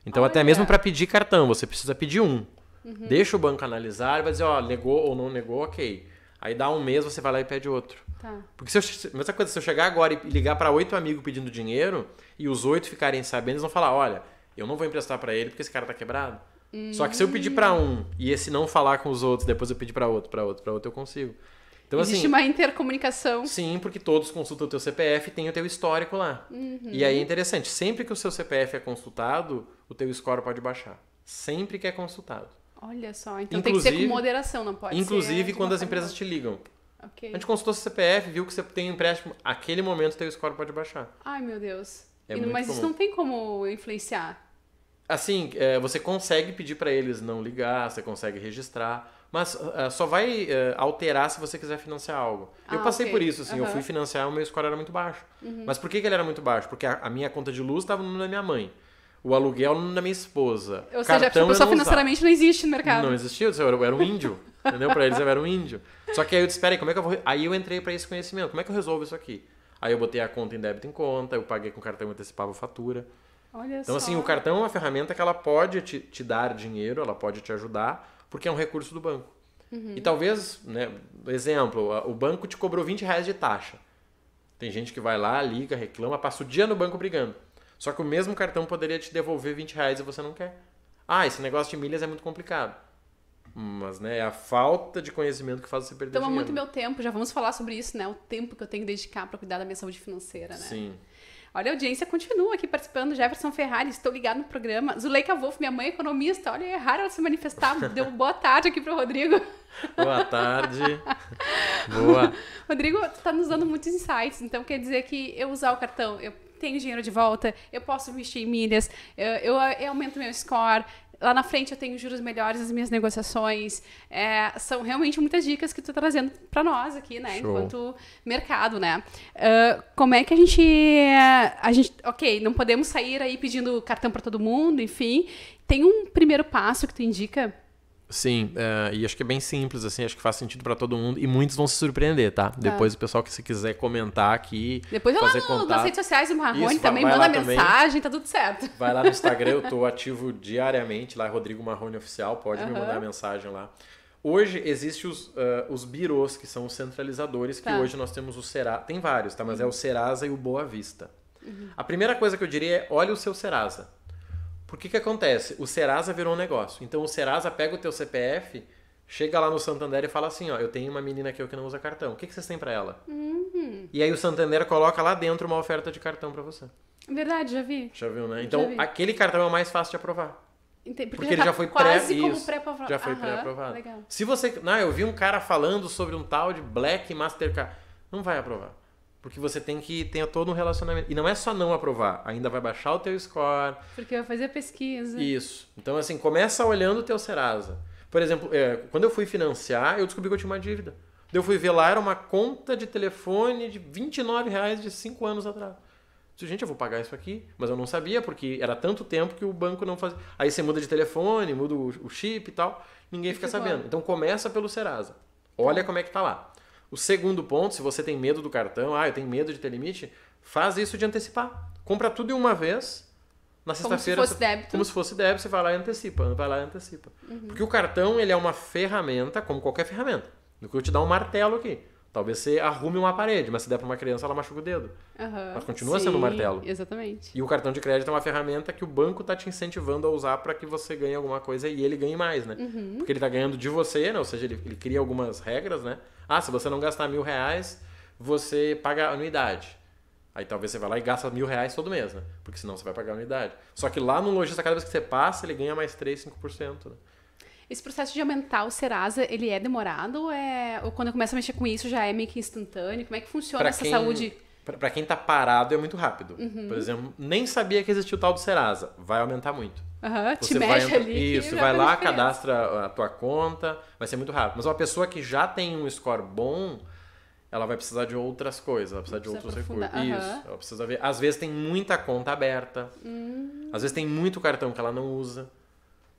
Então, Olha. até mesmo para pedir cartão, você precisa pedir um. Uhum. Deixa o banco analisar e vai dizer, ó, negou ou não negou, ok. Aí dá um mês, você vai lá e pede outro. Tá. Porque se eu, mesma coisa, se eu chegar agora e ligar para oito amigos pedindo dinheiro e os oito ficarem sabendo, eles vão falar, olha, eu não vou emprestar para ele porque esse cara tá quebrado. Só que se eu pedir para hum. um e esse não falar com os outros, depois eu pedir para outro, para outro, para outro, eu consigo. Então, Existe assim, uma intercomunicação. Sim, porque todos consultam o teu CPF e tem o teu histórico lá. Uhum. E aí é interessante, sempre que o seu CPF é consultado, o teu score pode baixar. Sempre que é consultado. Olha só, então inclusive, tem que ser com moderação, não pode Inclusive quando as empresas te ligam. Okay. A gente consultou seu CPF, viu que você tem um empréstimo, aquele momento teu score pode baixar. Ai, meu Deus. É e, mas comum. isso não tem como influenciar. Assim, é, você consegue pedir para eles não ligar, você consegue registrar, mas uh, só vai uh, alterar se você quiser financiar algo. Ah, eu passei okay. por isso, assim, uhum. eu fui financiar, o meu score era muito baixo. Uhum. Mas por que, que ele era muito baixo? Porque a, a minha conta de luz estava no nome da minha mãe. O aluguel no nome da minha esposa. Ou Cartão, seja, a pessoa não financeiramente usava. não existe no mercado. Não existia, eu, eu era um índio. <laughs> entendeu? Pra eles eu era um índio. Só que aí eu disse, peraí, como é que eu vou. Aí eu entrei para esse conhecimento, como é que eu resolvo isso aqui? Aí eu botei a conta em débito em conta, eu paguei com cartão e antecipava a fatura. Olha então, assim, só. assim, o cartão é uma ferramenta que ela pode te, te dar dinheiro, ela pode te ajudar, porque é um recurso do banco. Uhum. E talvez, né, exemplo, o banco te cobrou 20 reais de taxa. Tem gente que vai lá, liga, reclama, passa o dia no banco brigando. Só que o mesmo cartão poderia te devolver 20 reais e você não quer. Ah, esse negócio de milhas é muito complicado. Mas, né, é a falta de conhecimento que faz você perder Toma dinheiro. Toma muito meu tempo, já vamos falar sobre isso, né? O tempo que eu tenho que dedicar para cuidar da minha saúde financeira, né? Sim, Olha, a audiência continua aqui participando. Jefferson Ferrari, estou ligado no programa. Zuleika Wolf, minha mãe é economista. Olha, é raro ela se manifestar. <laughs> Deu boa tarde aqui o Rodrigo. Boa tarde. boa. Rodrigo, tu está nos dando muitos insights. Então, quer dizer que eu usar o cartão, eu tenho dinheiro de volta, eu posso investir em milhas, eu, eu, eu aumento meu score, lá na frente eu tenho juros melhores as minhas negociações. É, são realmente muitas dicas que tu tá trazendo para nós aqui, né? Show. Enquanto mercado, né? Uh, como é que a gente, a gente. Ok, não podemos sair aí pedindo cartão para todo mundo, enfim. Tem um primeiro passo que tu indica Sim, é, e acho que é bem simples, assim, acho que faz sentido para todo mundo. E muitos vão se surpreender, tá? É. Depois o pessoal que se quiser comentar aqui. Depois eu fazer lá no, contato. nas redes sociais do Marrone Isso, também, manda mensagem, também. tá tudo certo. Vai lá no Instagram, eu <laughs> tô ativo diariamente, lá Rodrigo Marrone Oficial, pode uhum. me mandar mensagem lá. Hoje existem os, uh, os birôs, que são os centralizadores, tá. que hoje nós temos o Serasa. Tem vários, tá? Mas uhum. é o uhum. Serasa e o Boa Vista. Uhum. A primeira coisa que eu diria é: olha o seu Serasa. Por que que acontece? O Serasa virou um negócio. Então o Serasa pega o teu CPF, chega lá no Santander e fala assim, ó, eu tenho uma menina aqui que não usa cartão. O que, que vocês têm para ela? Uhum. E aí o Santander coloca lá dentro uma oferta de cartão para você. Verdade, já vi. Já viu, né? Então vi. aquele cartão é o mais fácil de aprovar. porque, porque, ele tá já foi pré, pré-aprovado. Já foi pré-aprovado. Se você, não, né, eu vi um cara falando sobre um tal de Black Mastercard, não vai aprovar. Porque você tem que ter todo um relacionamento. E não é só não aprovar, ainda vai baixar o teu score. Porque vai fazer pesquisa. Isso. Então, assim, começa olhando o teu Serasa. Por exemplo, é, quando eu fui financiar, eu descobri que eu tinha uma dívida. Eu fui ver lá, era uma conta de telefone de 29 reais de 5 anos atrás. Eu disse, gente, eu vou pagar isso aqui. Mas eu não sabia, porque era tanto tempo que o banco não fazia. Aí você muda de telefone, muda o chip e tal. Ninguém e fica sabendo. Bom. Então começa pelo Serasa. Olha como é que tá lá. O segundo ponto, se você tem medo do cartão, ah, eu tenho medo de ter limite, faz isso de antecipar. Compra tudo em uma vez. Na sexta-feira. Como se fosse débito. Como se fosse débito, você vai lá e antecipa. Vai lá e antecipa. Uhum. Porque o cartão, ele é uma ferramenta, como qualquer ferramenta. No que eu te dar um martelo aqui. Talvez você arrume uma parede, mas se der para uma criança, ela machuca o dedo. Uhum, mas continua sim, sendo um martelo. Exatamente. E o cartão de crédito é uma ferramenta que o banco está te incentivando a usar para que você ganhe alguma coisa e ele ganhe mais, né? Uhum. Porque ele está ganhando de você, né? Ou seja, ele, ele, cria algumas regras, né? Ah, se você não gastar mil reais, você paga anuidade. Aí talvez você vá lá e gasta mil reais todo mês, né? Porque senão você vai pagar a anuidade. Só que lá no lojista, cada vez que você passa, ele ganha mais 3, 5%. Né? Esse processo de aumentar o Serasa, ele é demorado? É... Ou quando começa a mexer com isso já é meio que instantâneo? Como é que funciona pra essa quem, saúde? Para quem tá parado é muito rápido. Uhum. Por exemplo, nem sabia que existia o tal do Serasa. Vai aumentar muito. Uhum, Você te vai mexe entra... ali. Isso, vai tá lá, diferença. cadastra a tua conta, vai ser muito rápido. Mas uma pessoa que já tem um score bom, ela vai precisar de outras coisas, ela precisa, precisa de outros recursos. Uhum. Isso, ela precisa ver. Às vezes tem muita conta aberta, hum. às vezes tem muito cartão que ela não usa.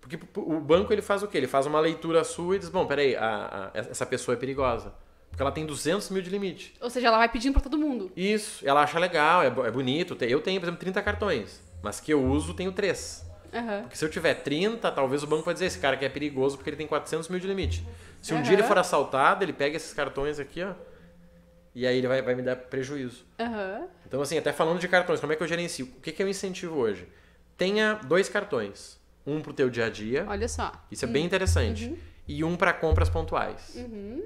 Porque o banco ele faz o quê? Ele faz uma leitura sua e diz, bom, peraí, a, a, essa pessoa é perigosa. Porque ela tem 200 mil de limite. Ou seja, ela vai pedindo para todo mundo. Isso, ela acha legal, é, é bonito. Eu tenho, por exemplo, 30 cartões, mas que eu uso, tenho 3. Uhum. Porque se eu tiver 30, talvez o banco vai dizer, esse cara aqui é perigoso porque ele tem 400 mil de limite. Se um uhum. dia ele for assaltado, ele pega esses cartões aqui, ó, e aí ele vai, vai me dar prejuízo. Uhum. Então, assim, até falando de cartões, como é que eu gerencio? O que, que eu incentivo hoje? Tenha dois cartões. Um pro teu dia a dia. Olha só. Isso é bem interessante. Uhum. E um para compras pontuais. Uhum.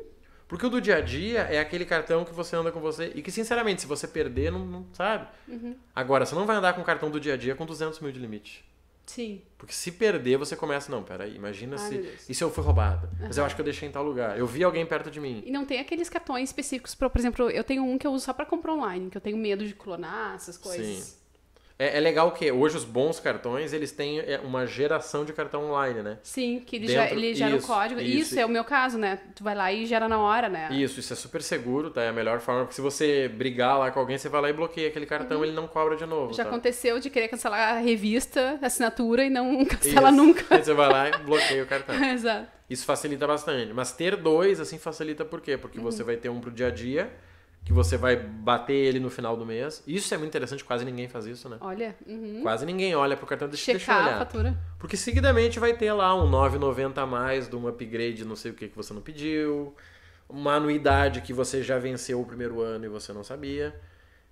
Porque o do dia a dia é aquele cartão que você anda com você e que, sinceramente, se você perder, não, não sabe. Uhum. Agora, você não vai andar com o cartão do dia a dia com 200 mil de limite. Sim. Porque se perder, você começa, não, peraí, imagina ah, se. E se eu fui roubada? Uhum. Mas eu acho que eu deixei em tal lugar. Eu vi alguém perto de mim. E não tem aqueles cartões específicos, pra, por exemplo, eu tenho um que eu uso só para comprar online, que eu tenho medo de clonar, essas coisas. Sim. É, é, legal que hoje os bons cartões, eles têm é, uma geração de cartão online, né? Sim, que ele, Dentro, já, ele gera o código. Isso, isso, é o meu caso, né? Tu vai lá e gera na hora, né? Isso, isso é super seguro, tá? É a melhor forma, porque se você brigar lá com alguém, você vai lá e bloqueia aquele cartão, uhum. ele não cobra de novo. Já tá? aconteceu de querer cancelar a revista, a assinatura e não <laughs> cancela isso. nunca. Aí você vai lá e bloqueia o cartão. <laughs> Exato. Isso facilita bastante. Mas ter dois, assim, facilita por quê? Porque uhum. você vai ter um pro dia a dia que você vai bater ele no final do mês. Isso é muito interessante, quase ninguém faz isso, né? Olha. Uhum. Quase ninguém olha pro cartão, deixa, Checar deixa eu olhar. a fatura. Porque seguidamente vai ter lá um 9,90 a mais de um upgrade, não sei o que que você não pediu, uma anuidade que você já venceu o primeiro ano e você não sabia.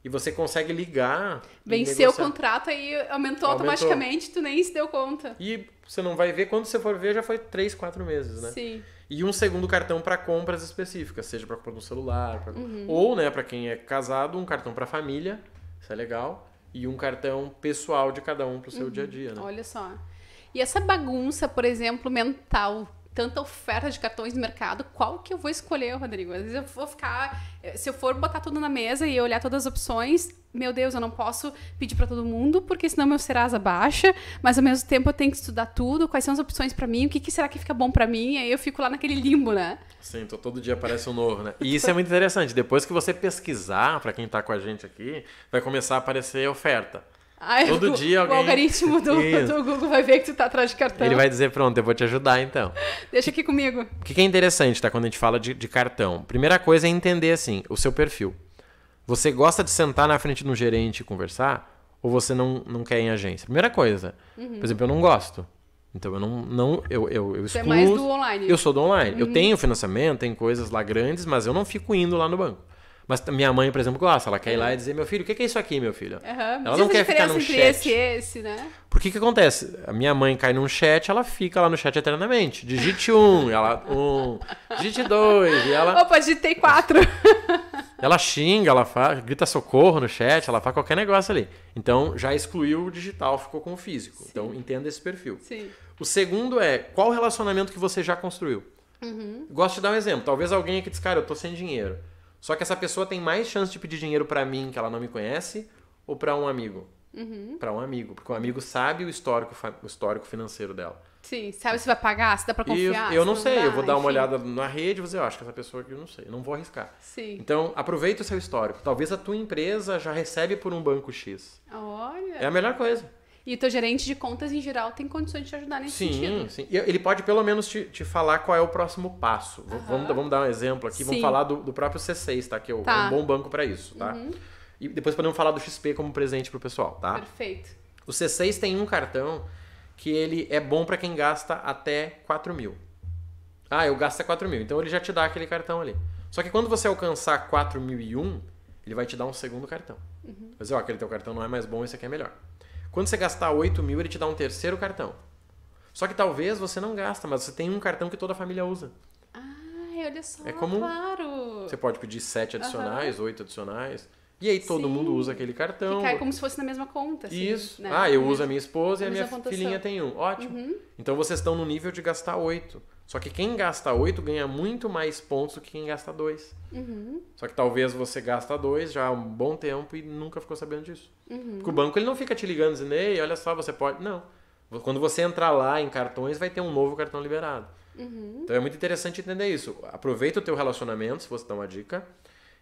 E você consegue ligar. Venceu o contrato aí aumentou, aumentou, automaticamente, tu nem se deu conta. E você não vai ver, quando você for ver, já foi 3, 4 meses, né? Sim e um segundo cartão para compras específicas, seja para comprar um celular, pra... uhum. ou, né, para quem é casado, um cartão para família, isso é legal, e um cartão pessoal de cada um para o seu uhum. dia a dia, né? Olha só. E essa bagunça, por exemplo, mental tanta oferta de cartões no mercado, qual que eu vou escolher, Rodrigo? Às vezes eu vou ficar. Eh, se eu for botar tudo na mesa e olhar todas as opções, meu Deus, eu não posso pedir para todo mundo, porque senão meu Serasa baixa, mas ao mesmo tempo eu tenho que estudar tudo, quais são as opções para mim, o que, que, será que fica bom para mim, e aí eu fico lá naquele limbo, né? Sim, tô, todo dia aparece um novo, né? E isso é muito interessante, depois que você pesquisar, para quem está com a gente aqui, vai começar a aparecer oferta. Todo o, dia alguém... O algoritmo do, do, Google vai ver que tu tá atrás de cartão. Ele vai dizer, pronto, eu vou te ajudar então. Deixa aqui comigo. O que, que é interessante, tá? Quando a gente fala de, de cartão. Primeira coisa é entender, assim, o seu perfil. Você gosta de sentar na frente de um gerente e conversar? Ou você não, não quer ir em agência? Primeira coisa. Uhum. Por exemplo, eu não gosto. Então eu não. não eu, eu, eu excluo, Você é mais do online. Eu sou do online. Uhum. Eu tenho financiamento, tenho coisas lá grandes, mas eu não fico indo lá no banco. Mas minha mãe, por exemplo, gosta. Ela quer ir lá uhum. e dizer, meu filho, o que é isso aqui, meu filho? Uhum. Ela não quer ficar num entre chat. Esse, esse, né? Por que que acontece? A minha mãe cai num chat, ela fica lá no chat eternamente. Digite um, ela um, digite dois, e ela... Opa, digitei quatro. <laughs> Ela xinga, ela faz, grita socorro no chat, ela faz qualquer negócio ali. Então, já excluiu o digital, ficou com o físico. Sim. Então, entenda esse perfil. Sim. O segundo é, qual relacionamento que você já construiu? Uhum. Gosto de dar um exemplo. Talvez alguém aqui diz, cara, eu tô sem dinheiro. Só que essa pessoa tem mais chance de pedir dinheiro para mim, que ela não me conhece, ou para um amigo. Uhum. Para um amigo, porque o um amigo sabe o histórico, o histórico financeiro dela. Sim, sabe se vai pagar, se dá pra confiar. E eu não, não sei, dá, eu vou dar enfim. uma olhada na rede e você acha que essa pessoa aqui, eu não sei, não vou arriscar. Sim. Então, aproveita o seu histórico. Talvez a tua empresa já recebe por um banco X. Olha. É a melhor coisa. E o teu gerente de contas, em geral, tem condições de te ajudar nesse sim, sentido. Sim, sim. Ele pode, pelo menos, te, te falar qual é o próximo passo. Vamos, vamos dar um exemplo aqui. Sim. Vamos falar do, do próprio C6, tá? Que é, é tá. um bom banco para isso, tá? Uhum. E depois podemos falar do XP como presente pro pessoal, tá? Perfeito. O C6 tem um cartão que ele é bom para quem gasta até 4 mil. Ah, eu gasto 4 mil. Então ele já te dá aquele cartão ali. Só que quando você alcançar 4 mil e um, ele vai te dar um segundo cartão. Uhum. Vai dizer, ó, aquele teu cartão não é mais bom, esse aqui é melhor. Quando você gastar 8 mil, ele te dá um terceiro cartão. Só que talvez você não gasta, mas você tem um cartão que toda a família usa. Ai, olha só, é comum. claro. Você pode pedir sete adicionais, oito adicionais. E aí todo Sim. mundo usa aquele cartão. Que cai como se fosse na mesma conta. Assim, Isso. Né? Ah, eu uhum. uso a minha esposa e a minha filhinha tem um. Ótimo. Uhum. Então vocês estão no nível de gastar oito. Só que quem gasta 8 ganha muito mais pontos do que quem gasta 2. Uhum. Só que talvez você gasta 2 já há um bom tempo e nunca ficou sabendo disso. Uhum. Porque o banco ele não fica te ligando dizendo, ei, olha só, você pode. Não. Quando você entrar lá em cartões, vai ter um novo cartão liberado. Uhum. Então é muito interessante entender isso. Aproveita o teu relacionamento, se você dá uma dica.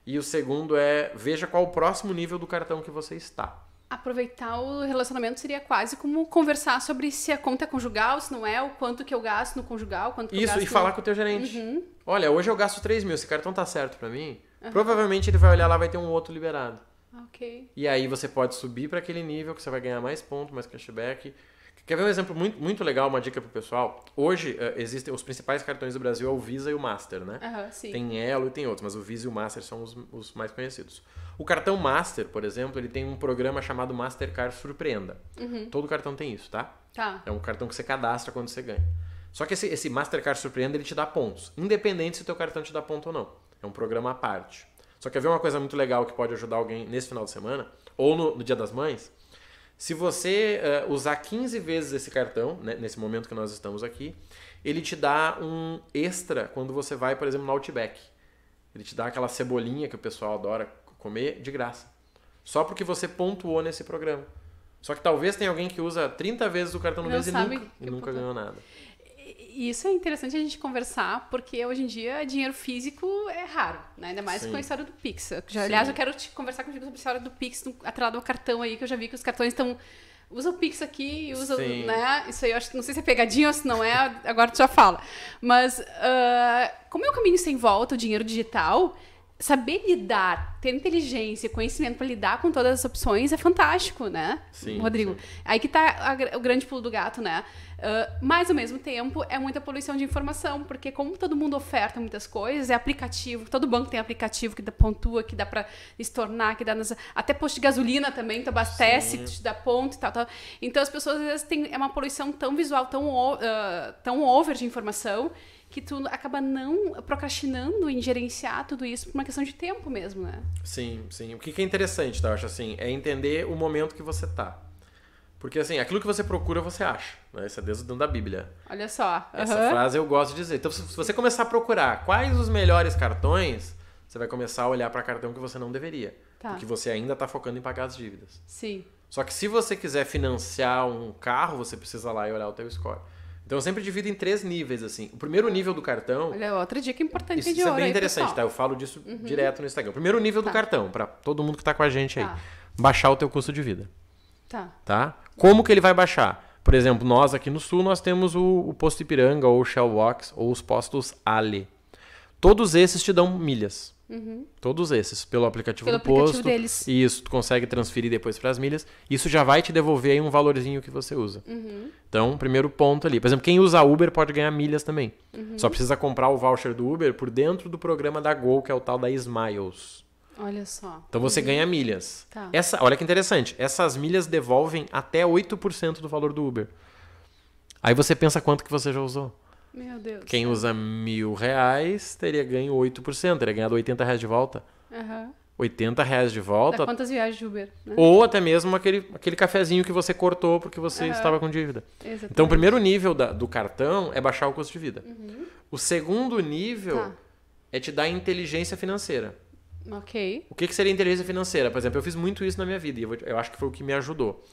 E o segundo é veja qual o próximo nível do cartão que você está aproveitar o relacionamento seria quase como conversar sobre se a conta é conjugal, se não é, o quanto que eu gasto no conjugal, quanto Isso, e falar no... com o teu gerente. Uhum. Olha, hoje eu gasto 3 mil, esse cartão tá certo para mim. Uhum. Provavelmente ele vai olhar lá vai ter um outro liberado. Ah, ok. E aí você pode subir para aquele nível que você vai ganhar mais ponto, mais cashback. Quer ver um exemplo muito, muito legal, uma dica pro pessoal? Hoje uh, existem os principais cartões do Brasil é o Visa e o Master, né? Uhum, sim. Tem Elo e tem outros, mas o Visa e o Master são os, os, mais conhecidos. O cartão Master, por exemplo, ele tem um programa chamado Mastercard Surpreenda. Uhum. Todo cartão tem isso, tá? Tá. É um cartão que você cadastra quando você ganha. Só que esse, esse Mastercard Surpreenda ele te dá pontos, independente se o teu cartão te dá ponto ou não. É um programa à parte. Só quer ver uma coisa muito legal que pode ajudar alguém nesse final de semana ou no, no Dia das Mães? Se você uh, usar 15 vezes esse cartão, né, nesse momento que nós estamos aqui, ele te dá um extra quando você vai, por exemplo, no Outback. Ele te dá aquela cebolinha que o pessoal adora comer de graça. Só porque você pontuou nesse programa. Só que talvez tenha alguém que usa 30 vezes o cartão no Não mês e nunca, e é nunca ganhou nada. E isso é interessante a gente conversar, porque hoje em dia dinheiro físico é raro, né? ainda mais Sim. com a história do Pix. já, aliás, eu quero te conversar contigo sobre a história do Pix atrelado ao cartão aí, que eu já vi que os cartões estão. Usa o Pix aqui, usa, Sim. né? Isso aí eu acho, não sei se é pegadinha ou se não é, agora tu já fala. Mas, uh, como é o caminho sem volta, o dinheiro digital, saber lidar, ter inteligência e conhecimento para lidar com todas as opções é fantástico, né, sim, Rodrigo? Sim. Aí que está o grande pulo do gato, né? Ah, mas, ao mesmo tempo, é muita poluição de informação, porque como todo mundo oferta muitas coisas, é aplicativo, todo banco tem aplicativo que dá pontua, que dá para estornar, que dá... Nas... Até posto de gasolina também, tu então abastece, Sim. te dá ponto e tal, tal, Então, as pessoas, às vezes, têm é uma poluição tão visual, tão, uh, tão over de informação, que tu acaba não procrastinando em gerenciar tudo isso por uma questão de tempo mesmo, né? Sim, sim. O que é interessante, tá? Eu acho assim, é entender o momento que você tá. Porque assim, aquilo que você procura, você acha. Né? Isso é Deus dentro da Bíblia. Olha só. Uhum. Essa frase eu gosto de dizer. Então, se você começar a procurar quais os melhores cartões, você vai começar a olhar para cartão que você não deveria. Tá. Porque você ainda está focando em pagar as dívidas. Sim. Só que se você quiser financiar um carro, você precisa lá e olhar o teu score. Então eu sempre divido em três níveis, assim. O primeiro nível do cartão. Olha, outra dica importante isso, de Isso é bem interessante, tá? Eu falo disso uhum. direto no Instagram. O primeiro nível tá. do cartão, para todo mundo que tá com a gente aí. Tá. Baixar o teu custo de vida. Tá. tá? Como que ele vai baixar? Por exemplo, nós aqui no sul, nós temos o, o posto Ipiranga, ou o Shellbox, ou os postos Ali. Todos esses te dão milhas. Uhum. Todos esses, pelo aplicativo pelo do aplicativo posto. Deles. Isso, tu consegue transferir depois para as milhas. Isso já vai te devolver aí um valorzinho que você usa. Uhum. Então, primeiro ponto ali. Por exemplo, quem usa Uber pode ganhar milhas também. Uhum. Só precisa comprar o voucher do Uber por dentro do programa da Gol, que é o tal da Smiles. Olha só. Então você ganha milhas. Tá. Essa, olha que interessante. Essas milhas devolvem até 8% do valor do Uber. Aí você pensa quanto que você já usou. Meu Deus. Quem usa mil reais teria ganho 8%, teria ganhado 80 reais de volta. Uhum. 80 reais de volta. Dá quantas viagens de Uber? Né? Ou até mesmo aquele, aquele cafezinho que você cortou porque você uhum. estava com dívida. Exatamente. Então, o primeiro nível da, do cartão é baixar o custo de vida. Uhum. O segundo nível tá. é te dar inteligência financeira. Ok. O que, que seria inteligência financeira? Por exemplo, eu fiz muito isso na minha vida e eu, acho que foi o que me ajudou.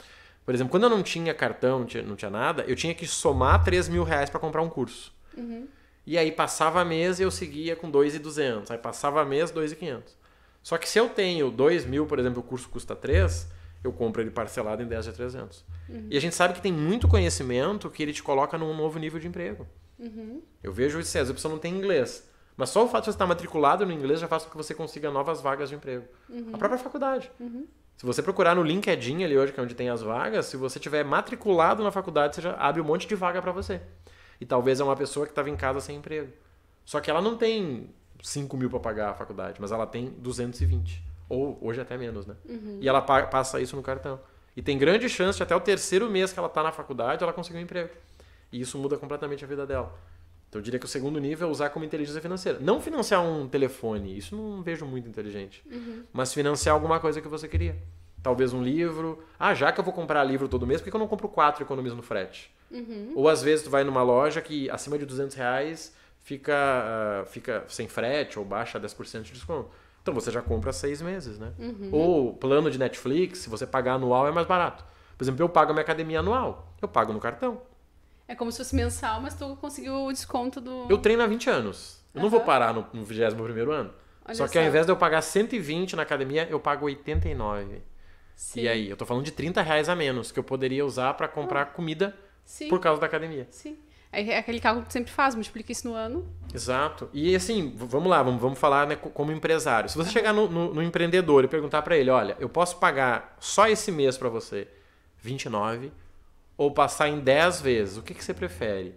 Por exemplo, quando eu não tinha cartão, não tinha, não tinha nada, eu tinha que somar 3 mil reais para comprar um curso. Uhum. E aí passava mês e eu seguia com 2,200. Aí passava mês, 2,500. Só que se eu tenho 2 mil, por exemplo, o curso custa 3, eu compro ele parcelado em 10 de 300. Uhum. E a gente sabe que tem muito conhecimento que ele te coloca num novo nível de emprego. Uhum. Eu vejo isso, às vezes a pessoa não tem inglês. Mas só o fato de você estar matriculado no inglês já faz com que você consiga novas vagas de emprego. Uhum. A própria faculdade. Uhum. Se você procurar no LinkedIn ali hoje, que é onde tem as vagas, se você tiver matriculado na faculdade, você já abre um monte de vaga para você. E talvez é uma pessoa que estava em casa sem emprego. Só que ela não tem 5 mil para pagar a faculdade, mas ela tem 220. Ou hoje até menos, né? Uhum. E ela pa passa isso no cartão. E tem grande chance de até o terceiro mês que ela está na faculdade, ela conseguir um emprego. E isso muda completamente a vida dela. Então eu diria que o segundo nível é usar como inteligência financeira. Não financiar um telefone, isso não vejo muito inteligente. Uhum. Mas financiar alguma coisa que você queria. Talvez um livro. Ah, já que eu vou comprar livro todo mês, por que eu não compro quatro e economizo no frete? Uhum. Ou às vezes tu vai numa loja que acima de 200 reais fica, uh, fica sem frete ou baixa 10% de desconto. Então você já compra seis meses, né? Uhum. Ou plano de Netflix, se você pagar anual é mais barato. Por exemplo, eu pago a minha academia anual, eu pago no cartão. É como se fosse mensal, mas tu conseguiu o desconto do. Eu treino há 20 anos. Eu uhum. não vou parar no, no 21 ano. Olha só que só. ao invés de eu pagar 120 na academia, eu pago 89. Sim. E aí? Eu tô falando de 30 reais a menos que eu poderia usar para comprar ah. comida Sim. por causa da academia. Sim. É, é aquele cálculo que tu sempre faz, multiplica isso no ano. Exato. E assim, vamos lá, vamos, vamos falar né, como empresário. Se você chegar no, no, no empreendedor e perguntar para ele, olha, eu posso pagar só esse mês para você 29 ou passar em 10 vezes? O que, que você prefere?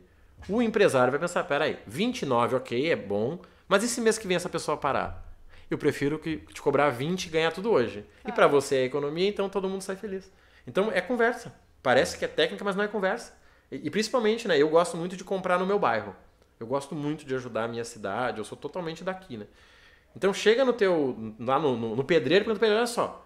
O empresário vai pensar, peraí, 29 ok, é bom, mas esse mês que vem essa pessoa parar? Eu prefiro que te cobrar 20 e ganhar tudo hoje. Claro. E para você é economia, então todo mundo sai feliz. Então é conversa. Parece que é técnica, mas não é conversa. E, e principalmente, né, eu gosto muito de comprar no meu bairro. Eu gosto muito de ajudar a minha cidade, eu sou totalmente daqui, né? Então chega no teu. lá no, no, no pedreiro pergunta pra ele, olha só,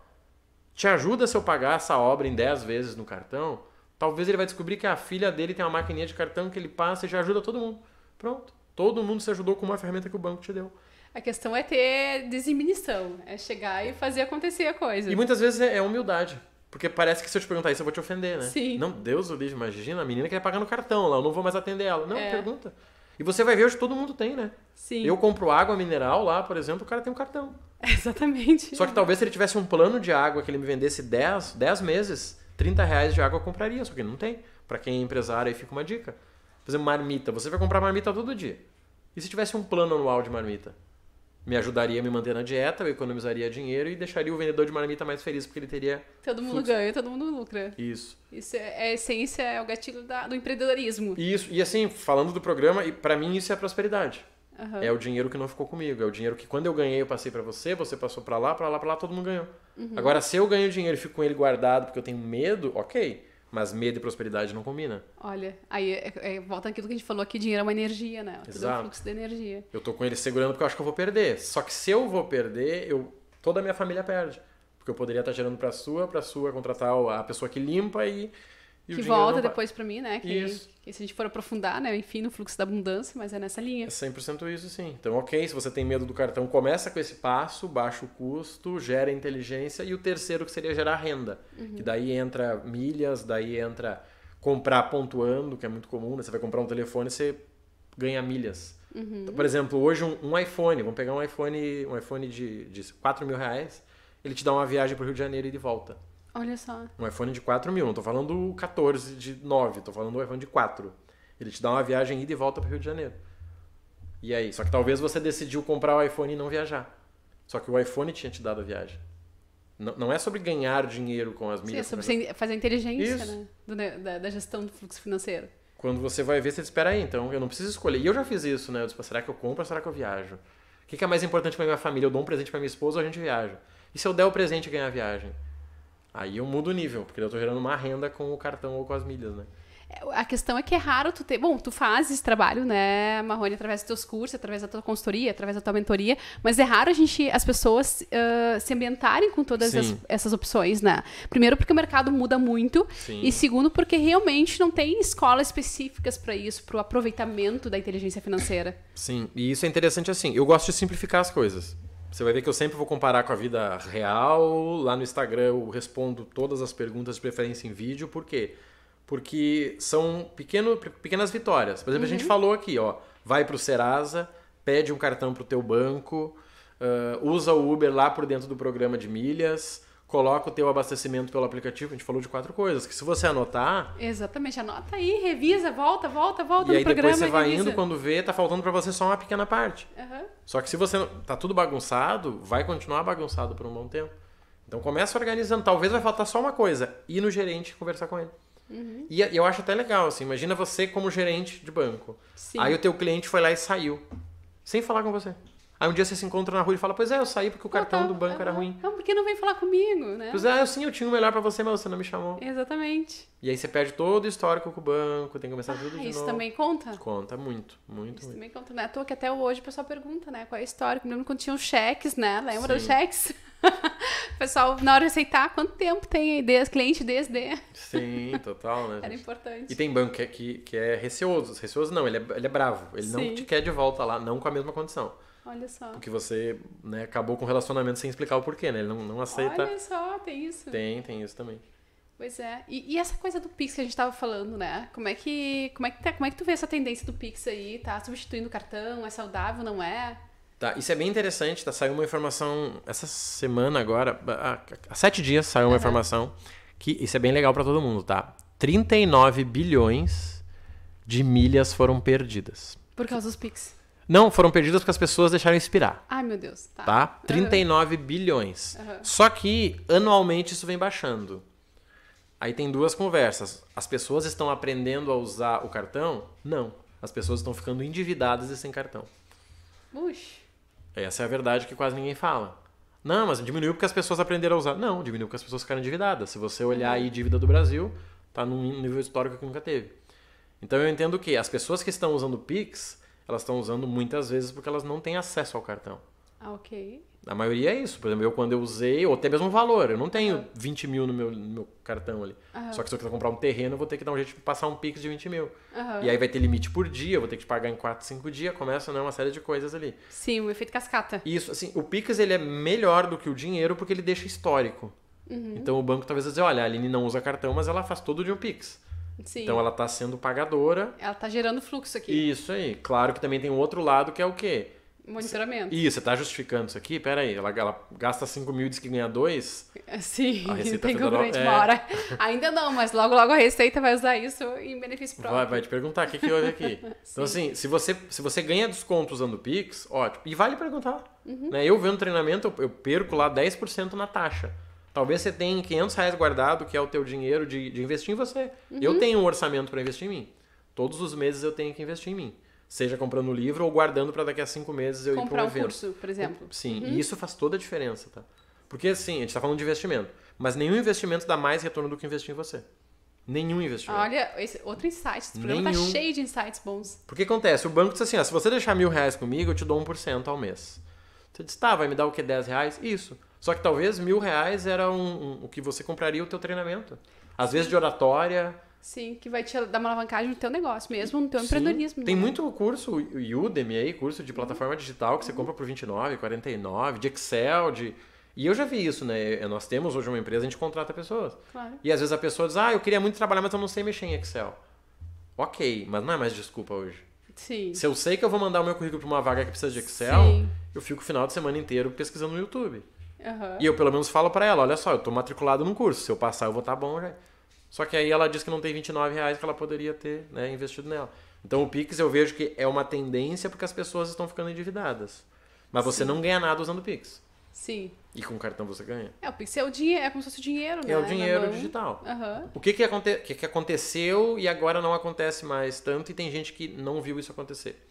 te ajuda se eu pagar essa obra em 10 vezes no cartão? Talvez ele vai descobrir que a filha dele tem uma maquininha de cartão que ele passa e já ajuda todo mundo. Pronto. Todo mundo se ajudou com uma ferramenta que o banco te deu. A questão é ter desinibição, é chegar e fazer acontecer a coisa. E muitas vezes é, é humildade. Porque parece que se eu te perguntar isso, eu vou te ofender, né? Sim. Não, Deus o livre, imagina, a menina quer pagar no cartão lá, eu não vou mais atender ela. Não, é. pergunta. E você vai ver hoje todo mundo tem, né? Sim. Eu compro água mineral lá, por exemplo, o cara tem um cartão. <laughs> Exatamente. Só que talvez se ele tivesse um plano de água que ele me vendesse 10, 10 meses, 30 reais de água eu compraria, só que não tem. Para quem é empresário, aí fica uma dica. Por exemplo, marmita. Você vai comprar marmita todo dia. E se tivesse um plano anual de marmita? Me ajudaria a me manter na dieta, eu economizaria dinheiro e deixaria o vendedor de marmita mais feliz, porque ele teria. Todo mundo fluxo. ganha, todo mundo lucra. Isso. Isso é, é a essência, é o gatilho da, do empreendedorismo. Isso. E assim, falando do programa, para mim isso é prosperidade. Uhum. É o dinheiro que não ficou comigo. É o dinheiro que quando eu ganhei eu passei para você, você passou para lá, para lá, para lá, todo mundo ganhou. Uhum. Agora, se eu ganho dinheiro e fico com ele guardado porque eu tenho medo, ok. Mas medo e prosperidade não combina. Olha, aí é, é, volta aquilo que a gente falou que dinheiro é uma energia, né? Tudo Exato. É um fluxo de energia. Eu tô com ele segurando porque eu acho que eu vou perder. Só que se eu vou perder, eu toda a minha família perde. Porque eu poderia estar gerando para sua, para sua contratar a pessoa que limpa e e que volta depois para mim, né? Que, isso. que se a gente for aprofundar, né? Enfim, no fluxo da abundância, mas é nessa linha. É 100% isso, sim. Então, ok, se você tem medo do cartão, começa com esse passo, baixa o custo, gera inteligência. E o terceiro que seria gerar renda. Uhum. Que daí entra milhas, daí entra comprar pontuando, que é muito comum, né? Você vai comprar um telefone e você ganha milhas. Uhum. Então, por exemplo, hoje um, um, iPhone, vamos pegar um iPhone, um iPhone de, de 4 mil reais, ele te dá uma viagem para o Rio de Janeiro e de volta. Olha só. Um iPhone de 4 mil. Não tô falando 14 de 9, tô falando um iPhone de 4. Ele te dá uma viagem ida e volta pro Rio de Janeiro. E aí? Só que talvez você decidiu comprar o iPhone e não viajar. Só que o iPhone tinha te dado a viagem. Não, não é sobre ganhar dinheiro com as milhas. Sim, é sobre fazer a inteligência Isso. né? Do, da, da gestão do fluxo financeiro. Quando você vai ver, você diz, espera aí, então, eu não preciso escolher. E eu já fiz isso, né? Eu disse, será que eu compro ou será que eu viajo? O que, que é mais importante para minha família? Eu dou um presente para minha esposa ou a gente viaja? E se eu der o presente e ganhar a viagem? Aí eu mudo o nível, porque eu tô gerando uma renda com o cartão ou com as milhas, né? É, a questão é que é raro tu ter. Bom, tu fazes esse trabalho, né, Marrone, através dos teus cursos, através da tua consultoria, através da tua mentoria, mas é raro a gente, as pessoas uh, se ambientarem com todas as, essas opções, né? Primeiro, porque o mercado muda muito, Sim. e segundo, porque realmente não tem escolas específicas para isso, para o aproveitamento da inteligência financeira. Sim, e isso é interessante assim. Eu gosto de simplificar as coisas. Você vai ver que eu sempre vou comparar com a vida real. Lá no Instagram eu respondo todas as perguntas de preferência em vídeo. Por quê? Porque são pequeno, pequenas vitórias. Por exemplo, uhum. a gente uhum. falou aqui, ó, vai para o Serasa, pede um cartão para o teu banco, uh, usa o Uber lá por dentro do programa de milhas, coloca o teu abastecimento pelo aplicativo. A gente falou de quatro coisas, que se você anotar... Exatamente, anota aí, revisa, volta, volta, volta e no programa. E aí depois você vai revisa. indo, quando vê, tá faltando para você só uma pequena parte. Uhum. Só que se você tá tudo bagunçado, vai continuar bagunçado por um bom tempo. Então começa organizando, talvez vai faltar só uma coisa, ir no gerente conversar com ele. Uhum. E eu acho até legal, assim, imagina você como gerente de banco. Sim. Aí o teu cliente foi lá e saiu, sem falar com você. Aí um dia você se encontra na rua e fala, pois é, eu saí porque o ah, tá. cartão tá, do banco é era ruim. Então por que não vem falar comigo, né? Pois é, eu sim, eu tinha o melhor para você, mas você não me chamou. Exatamente. E aí você perde todo o histórico com o banco, tem que começar ah, tudo de isso novo. Isso também conta? Conta muito, muito. Isso muito. também conta, né? À toa que até hoje o pessoal pergunta, né? Qual é a história? Eu lembro quando tinham cheques, né? Lembra dos cheques? <laughs> o pessoal, na hora de aceitar, quanto tempo tem aí, desde, cliente desde? Sim, total, né? <laughs> Era importante. E tem banco que é, que, que é receoso. Receoso não, ele é, ele é bravo. Ele sim. não te quer de volta lá, não com a mesma condição. Olha só. Porque você né, acabou com o relacionamento sem explicar o porquê, né? Ele não, não aceita. Olha só, tem isso. Tem, tem isso também. Pois é. E, e, essa coisa do Pix que a gente tava falando, né? Como é que. Como é que, tá, como é que tu vê essa tendência do Pix aí? Tá substituindo o cartão? É saudável, não é? Tá, isso é bem interessante, tá? Saiu uma informação essa semana agora, há sete dias saiu uma uhum. informação que isso é bem legal para todo mundo, tá? 39 bilhões de milhas foram perdidas. Por causa dos Pix. Não, foram perdidas porque as pessoas deixaram expirar. Ai, meu Deus. Tá. tá? 39 uhum. bilhões. Uhum. Só que anualmente isso vem baixando. Aí tem duas conversas. As pessoas estão aprendendo a usar o cartão? Não. As pessoas estão ficando endividadas e sem cartão. Puxa. Essa é a verdade que quase ninguém fala. Não, mas diminuiu porque as pessoas aprenderam a usar. Não, diminuiu porque as pessoas ficaram endividadas. Se você olhar aí dívida do Brasil, tá num nível histórico que nunca teve. Então eu entendo que as pessoas que estão usando o Pix elas estão usando muitas vezes porque elas não têm acesso ao cartão. Ah, ok. A maioria é isso. Por exemplo, eu quando eu usei, ou até mesmo valor, eu não tenho uhum. Ah. 20 mil no meu, no meu cartão ali. Uhum. Só que se eu quiser comprar um terreno, eu vou ter que dar um jeito de passar um pix de 20 mil. Uhum. E aí vai ter limite por dia, eu vou ter que pagar em 4, 5 dias, começa né, uma série de coisas ali. Sim, o efeito cascata. Isso, assim, o pix ele é melhor do que o dinheiro porque ele deixa histórico. Uhum. Então o banco talvez vai dizer, assim, olha, a Aline não usa cartão, mas ela faz todo de um pix. Sim. Então ela está sendo pagadora. Ela está gerando fluxo aqui. Isso aí. Claro que também tem um outro lado que é o quê? Monitoramento. Isso, você está justificando isso aqui? Pera aí, ela, ela gasta 5 mil e diz que ganha 2? É, sim, a Receita tem Federal, é... uma hora. Ainda não, mas logo logo a Receita vai usar isso em benefício próprio. Vai, vai te perguntar, o que, que houve aqui? <laughs> então assim, se você, se você ganha desconto usando o Pix, ótimo. E vale perguntar. Uhum. Né? Eu vendo treinamento, eu, eu perco lá 10% na taxa. Talvez você tenha 500 reais guardado, que é o teu dinheiro de, de investir em você. Uhum. Eu tenho um orçamento para investir em mim. Todos os meses eu tenho que investir em mim. Seja comprando livro ou guardando para daqui a cinco meses eu Comprar ir para um evento. curso, por exemplo. Sim, uhum. e isso faz toda a diferença, tá? Porque, assim, a gente está falando de investimento. Mas nenhum investimento dá mais retorno do que investir em você. Nenhum investimento. Olha, esse outro insight. Esse programa tá Nenhum. tá cheio de insights bons. Porque acontece, o banco diz assim, ó, se você deixar mil reais comigo, eu te dou 1% ao mês. Você diz, tá, vai me dar o que? 10 reais? Isso. Só que talvez mil reais era um, um, o que você compraria o teu treinamento. Às vezes de oratória. Sim, que vai te dar uma alavancagem no teu negócio mesmo, no teu Sim. empreendedorismo. Tem né? muito curso Udemy aí, curso de uhum. plataforma digital que você uhum. compra por 29, 49, de Excel, de... E eu já vi isso, né? É, nós temos hoje uma empresa, a gente contrata pessoas. Claro. E às vezes a pessoa diz, ah, eu queria muito trabalhar, mas eu não sei mexer em Excel. Ok, mas não é mais desculpa hoje. Sim. Se eu sei que eu vou mandar o meu currículo para uma vaga que precisa de Excel, Sim. eu fico o final de semana inteiro pesquisando no YouTube. Uhum. E eu pelo menos falo para ela, olha só, eu tô matriculado num curso, se eu passar eu vou estar tá bom já. Só que aí ela diz que não tem 29 reais que ela poderia ter né, investido nela. Então o Pix eu vejo que é uma tendência porque as pessoas estão ficando endividadas. Mas você Sim. não ganha nada usando o Pix. Sim. E com o cartão você ganha. É, o Pix é o dinheiro, é como se fosse o dinheiro, né? É o né, dinheiro digital. Uhum. O que que, aconte que que aconteceu e agora não acontece mais tanto e tem gente que não viu isso acontecer.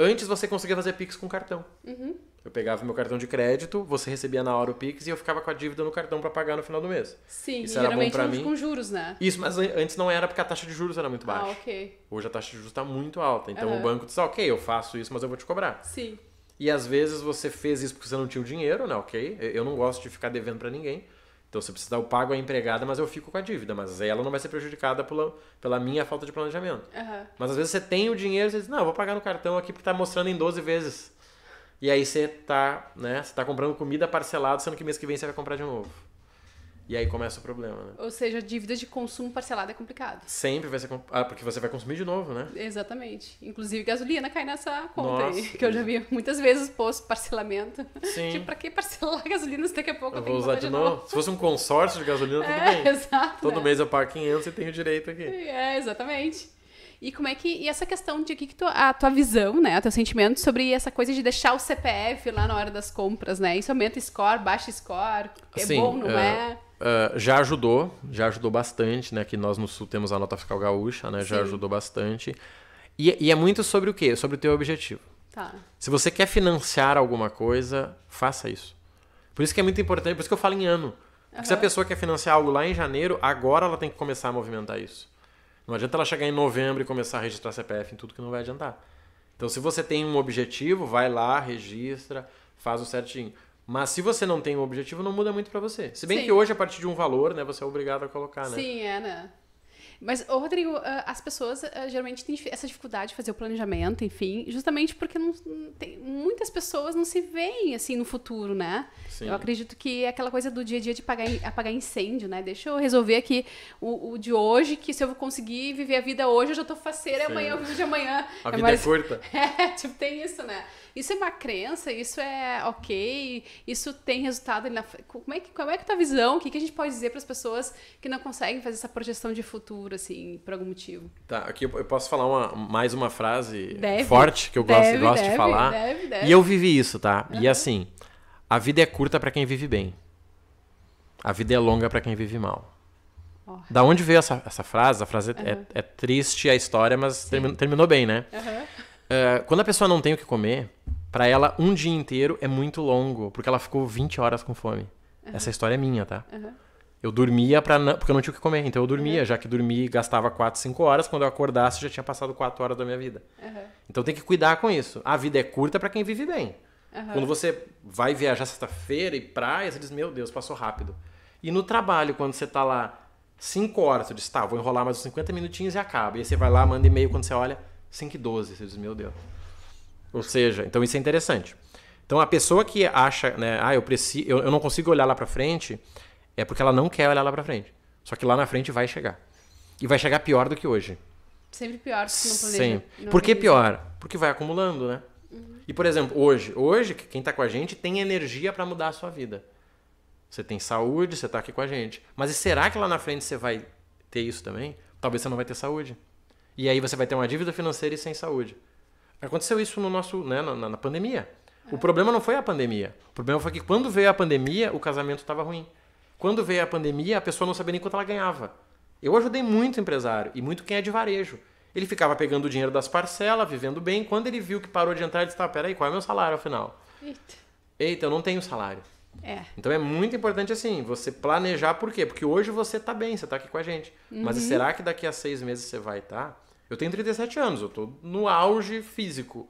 Antes você conseguia fazer Pix com cartão. Uhum. Eu pegava meu cartão de crédito, você recebia na hora o Pix e eu ficava com a dívida no cartão para pagar no final do mês. Sim, isso era bom pra mim. com juros, né? Isso, mas antes não era porque a taxa de juros era muito ah, baixa. Ah, ok. Hoje a taxa de juros tá muito alta. Então uhum. o banco diz, ah, ok, eu faço isso, mas eu vou te cobrar. Sim. E às vezes você fez isso porque você não tinha o dinheiro, né? Ok. Eu não gosto de ficar devendo para ninguém. Então, se eu precisar, eu pago a empregada, mas eu fico com a dívida. Mas ela não vai ser prejudicada pela, pela minha falta de planejamento. Uhum. Mas às vezes você tem o dinheiro você diz, não, eu vou pagar no cartão aqui porque tá mostrando em 12 vezes. E aí você tá, né? Você tá comprando comida parcelada, sendo que mês que vem você vai comprar de novo. E aí começa o problema, né? Ou seja, dívida de consumo parcelada é complicado. Sempre vai ser. Ah, porque você vai consumir de novo, né? Exatamente. Inclusive, gasolina cai nessa conta Nossa, aí, que eu já vi muitas vezes posto parcelamento. Sim. Tipo, pra que parcelar <laughs> gasolina se daqui a pouco eu, eu vou usar de, de novo. novo? Se fosse um consórcio de gasolina, tudo é, bem. <laughs> Exato. Todo né? mês eu pago 500 e tenho direito aqui. É, exatamente. E como é que. E essa questão de que, que tu, a tua visão, né? O teu sentimento sobre essa coisa de deixar o CPF lá na hora das compras, né? Isso aumenta score, baixa score, é Sim, bom, não é? é ah, já ajudou, já ajudou bastante, né? Que nós no Sul temos a nota fiscal gaúcha, né? Sim. Já ajudou bastante. E, e, é muito sobre o quê? Sobre o teu objetivo. Tá. Se você quer financiar alguma coisa, faça isso. Por isso que é muito importante, por isso que eu falo em ano. Uhum. Se a pessoa quer financiar algo lá em janeiro, agora ela tem que começar a movimentar isso. Não adianta ela chegar em novembro e começar a registrar CPF em tudo que não vai adiantar. Então, se você tem um objetivo, vai lá, registra, faz o certinho. Mas se você não tem um objetivo, não muda muito para você. Se bem Sim. que hoje, a partir de um valor, né, você é obrigado a colocar, né? Sim, é, né? Mas, ô Rodrigo, ah, as pessoas ah, geralmente têm essa dificuldade de fazer o planejamento, enfim, justamente porque não, tem, muitas pessoas não se veem assim no futuro, né? Sim. Eu acredito que é aquela coisa do dia a dia de pagar, apagar incêndio, né? Deixa eu resolver aqui o, o, de hoje, que se eu conseguir viver a vida hoje, eu já tô faceira, Sim. amanhã eu vivo de amanhã. A é vida é mais... é curta. <laughs> É, tipo, tem isso, né? Isso é uma crença? Isso é ok? Isso tem resultado? Na... Como, é que, como é que é visão? O que, que a gente pode dizer para as pessoas que não conseguem fazer essa projeção de futuro, assim, por algum motivo? Tá, aqui eu posso falar uma, mais uma frase deve, forte que eu gosto, deve, gosto deve, de falar. Deve, deve. E eu vivi isso, tá? Uhum. E assim, a vida é curta para quem vive bem. A vida é longa para quem vive mal. Da onde veio essa, essa frase? A frase uhum. é, é, triste a história, mas terminou, terminou bem, né? Uhum. Eh, quando a pessoa não tem o que comer, para ela um dia inteiro é muito longo, porque ela ficou 20 horas com fome. Uhum. Essa história é minha, tá? Uhum. Eu dormia para porque eu não tinha o que comer, então eu dormia, uhum. já que dormi gastava 4, 5 horas, quando eu acordasse já tinha passado 4 horas da minha vida. Então tem que cuidar com isso. A vida é curta para quem vive bem. Quando você vai viajar sexta-feira e praia, você diz: "Meu Deus, passou rápido". E no trabalho, quando você tá lá 5 horas, você diz: "Tá, vou enrolar mais uns 50 minutinhos e acaba". E aí você vai lá, manda e-mail quando você olha, 5 e 12. Você diz, meu Deus. Ou seja, então isso é interessante. Então a pessoa que acha, né, ah, eu preciso, eu, eu não consigo olhar lá para frente, é porque ela não quer olhar lá para frente. Só que lá na frente vai chegar. E vai chegar pior do que hoje. Sempre pior porque não planeja. Sempre. Por que pior? Porque vai acumulando, né? Uhum. E por exemplo, hoje, hoje quem tá com a gente tem energia para mudar a sua vida. Você tem saúde, você tá aqui com a gente. Mas será que lá na frente você vai ter isso também? Talvez você não vai ter saúde. E aí você vai ter uma dívida financeira e sem saúde. Aconteceu isso no nosso, né, na, na pandemia. É. O problema não foi a pandemia. O problema foi que quando veio a pandemia, o casamento estava ruim. Quando veio a pandemia, a pessoa não sabia nem quanto ela ganhava. Eu ajudei muito empresário e muito quem é de varejo. Ele ficava pegando o dinheiro das parcelas, vivendo bem. Quando ele viu que parou de entrar, ele disse: tá, peraí, qual é o meu salário afinal? Eita. Eita, eu não tenho salário. É. Então é muito importante, assim, você planejar por quê? Porque hoje você tá bem, você tá aqui com a gente. Uhum. Mas será que daqui a seis meses você vai estar? Tá? Eu tenho 37 anos, eu tô no auge físico.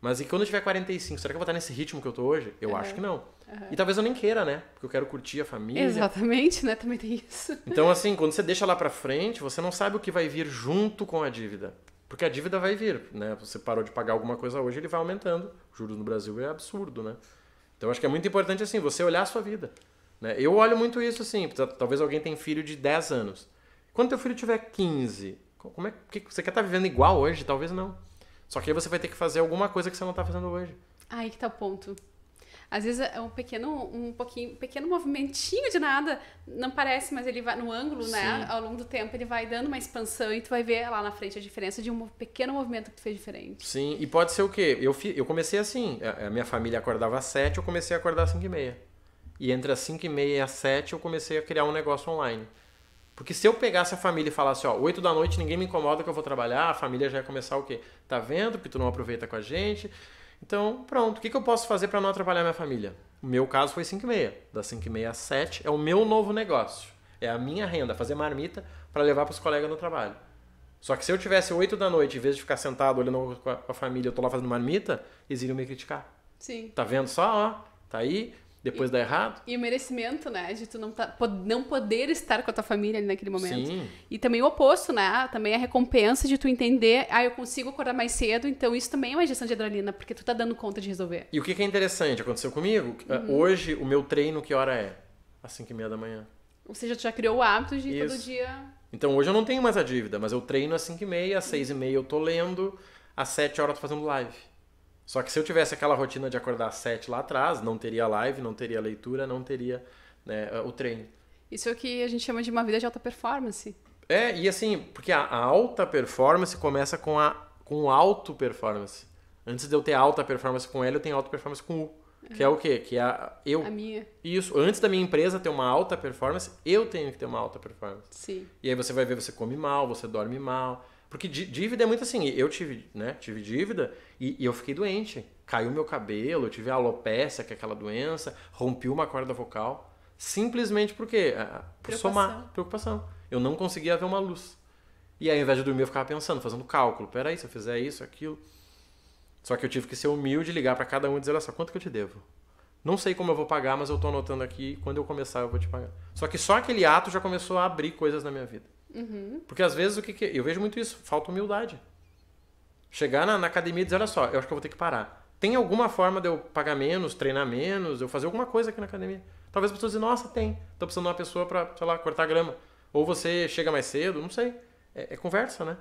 Mas e quando eu tiver 45, será que eu vou estar nesse ritmo que eu tô hoje? Eu uhum. acho que não. Uhum. E talvez eu nem queira, né? Porque eu quero curtir a família. Exatamente, né? Também tem isso. Então, assim, quando você deixa lá pra frente, você não sabe o que vai vir junto com a dívida. Porque a dívida vai vir, né? Você parou de pagar alguma coisa hoje, ele vai aumentando. juros no Brasil é absurdo, né? Então, acho que é muito importante, assim, você olhar a sua vida. Né? Eu olho muito isso, assim. Talvez alguém tenha filho de 10 anos. Quando teu filho tiver 15, como é que você quer estar tá vivendo igual hoje? Talvez não. Só que aí você vai ter que fazer alguma coisa que você não está fazendo hoje. Aí que tá o ponto. Às vezes é um pequeno, um pouquinho, pequeno movimentinho de nada, não parece, mas ele vai no ângulo, né, Sim. né? Ao longo do tempo ele vai dando uma expansão e tu vai ver lá na frente a diferença de um pequeno movimento que tu fez diferente. Sim, e pode ser o quê? Eu, fi, eu comecei assim, a é, é, minha família acordava às sete, eu comecei a acordar às cinco e meia. E entre as cinco e meia e as sete eu comecei a criar um negócio online. Porque se eu pegasse a família e falasse, ó, 8 da noite ninguém me incomoda que eu vou trabalhar, a família já ia começar o quê? Tá vendo que tu não aproveita com a gente? Então, pronto, o que, que eu posso fazer para não atrapalhar minha família? O meu caso foi 5 e meia. Das 5 e meia às 7 é o meu novo negócio. É a minha renda, fazer marmita para levar para os colegas no trabalho. Só que se eu tivesse 8 da noite, em vez de ficar sentado olhando com a, família, eu tô lá fazendo marmita, eles iriam me criticar. Sim. Tá vendo só, ó? Tá aí, depois e, dá errado. E o merecimento, né? De tu não, tá, não poder estar com a tua família ali naquele momento. Sim. E também o oposto, né? Também a recompensa de tu entender, ah, eu consigo acordar mais cedo, então isso também é uma gestão de adrenalina, porque tu tá dando conta de resolver. E o que, que é interessante, aconteceu comigo, ah, uhum. hoje o meu treino que hora é? Às 5 e meia da manhã. Ou seja, tu já criou o hábito de isso. todo dia... Então hoje eu não tenho mais a dívida, mas eu treino às 5 e meia, às 6 e meia eu tô lendo, às 7 horas eu tô fazendo live. Só que se eu tivesse aquela rotina de acordar às sete lá atrás, não teria live, não teria leitura, não teria né, o treino. Isso é o que a gente chama de uma vida de alta performance. É, e assim, porque a, alta performance começa com a com alto performance. Antes de eu ter alta performance com L, eu tenho alta performance com U. Que é o quê? Que é a, eu. A minha. Isso. Antes da minha empresa ter uma alta performance, eu tenho que ter uma alta performance. Sim. E aí você vai ver, você come mal, você dorme mal, porque dívida é muito assim, eu tive, né, tive dívida e, e eu fiquei doente. Caiu meu cabelo, eu tive alopecia, que é aquela doença, rompi uma corda vocal. Simplesmente porque é, é, por somar preocupação. Eu não conseguia ver uma luz. E aí, ao invés de dormir, eu ficava pensando, fazendo cálculo. Peraí, se eu fizer isso, aquilo. Só que eu tive que ser humilde, ligar para cada um e dizer, olha só, quanto que eu te devo? Não sei como eu vou pagar, mas eu tô anotando aqui, quando eu começar eu vou te pagar. Só que só aquele ato já começou a abrir coisas na minha vida. Uhum. Porque às vezes o que, que, Eu vejo muito isso, falta humildade. Chegar na, na, academia e dizer, olha só, eu acho que eu vou ter que parar. Tem alguma forma de eu pagar menos, treinar menos, eu fazer alguma coisa aqui na academia? Talvez as pessoas dizem, nossa, tem. Tô precisando de uma pessoa para, sei lá, cortar grama. Ou você chega mais cedo, não sei. É, é conversa, né?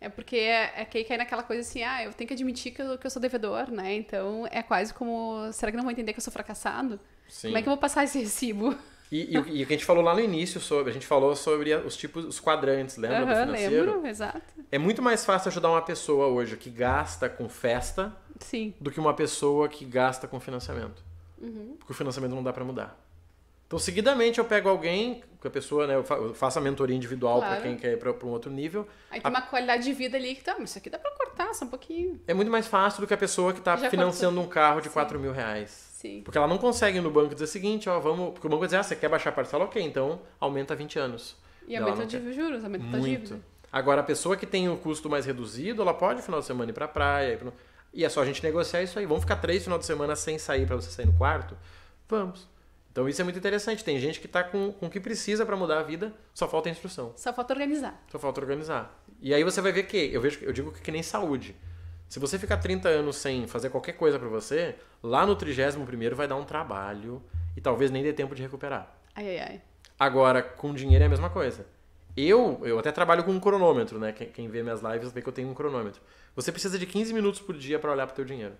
É porque é, é que aí cai naquela coisa assim, ah, eu tenho que admitir que eu, que eu sou devedor, né? Então é quase como, será que não vão entender que eu sou fracassado? Sim. Como é que eu vou passar esse recibo? E, e, o, e, o que a gente falou lá no início sobre, a gente falou sobre os tipos, os quadrantes, lembra uhum, do financeiro? Lembro, exato. É muito mais fácil ajudar uma pessoa hoje que gasta com festa Sim. do que uma pessoa que gasta com financiamento. Uhum. Porque o financiamento não dá para mudar. Então, seguidamente, eu pego alguém, que a pessoa, né, eu faço a mentoria individual claro. para quem quer ir para um outro nível. Aí tem a... uma qualidade de vida ali que, tá, mas isso aqui dá para cortar só um pouquinho. É muito mais fácil do que a pessoa que está financiando cortou. um carro de Sim. 4 mil reais. Sim. Porque ela não consegue ir no banco dizer o seguinte, ó, vamos. Porque o banco vai dizer, ah, você quer baixar a parcela? Ok, então aumenta 20 anos. E aumenta aumenta dívida juros, aumenta Muito. a dívida. Agora, a pessoa que tem o custo mais reduzido, ela pode no final de semana ir pra praia. Ir pra... E é só a gente negociar isso aí. Vamos ficar três final de semana sem sair para você sair no quarto? Vamos. Então isso é muito interessante. Tem gente que está com, com o que precisa para mudar a vida, só falta instrução. Só falta organizar. Só falta organizar. E aí você vai ver que, eu, vejo, eu digo que, que nem saúde. Se você ficar 30 anos sem fazer qualquer coisa para você, lá no 31 vai dar um trabalho e talvez nem dê tempo de recuperar. Ai, ai, ai. Agora, com dinheiro é a mesma coisa. Eu, eu até trabalho com um cronômetro, né? Quem, vê minhas lives vê que eu tenho um cronômetro. Você precisa de 15 minutos por dia para olhar pro teu dinheiro.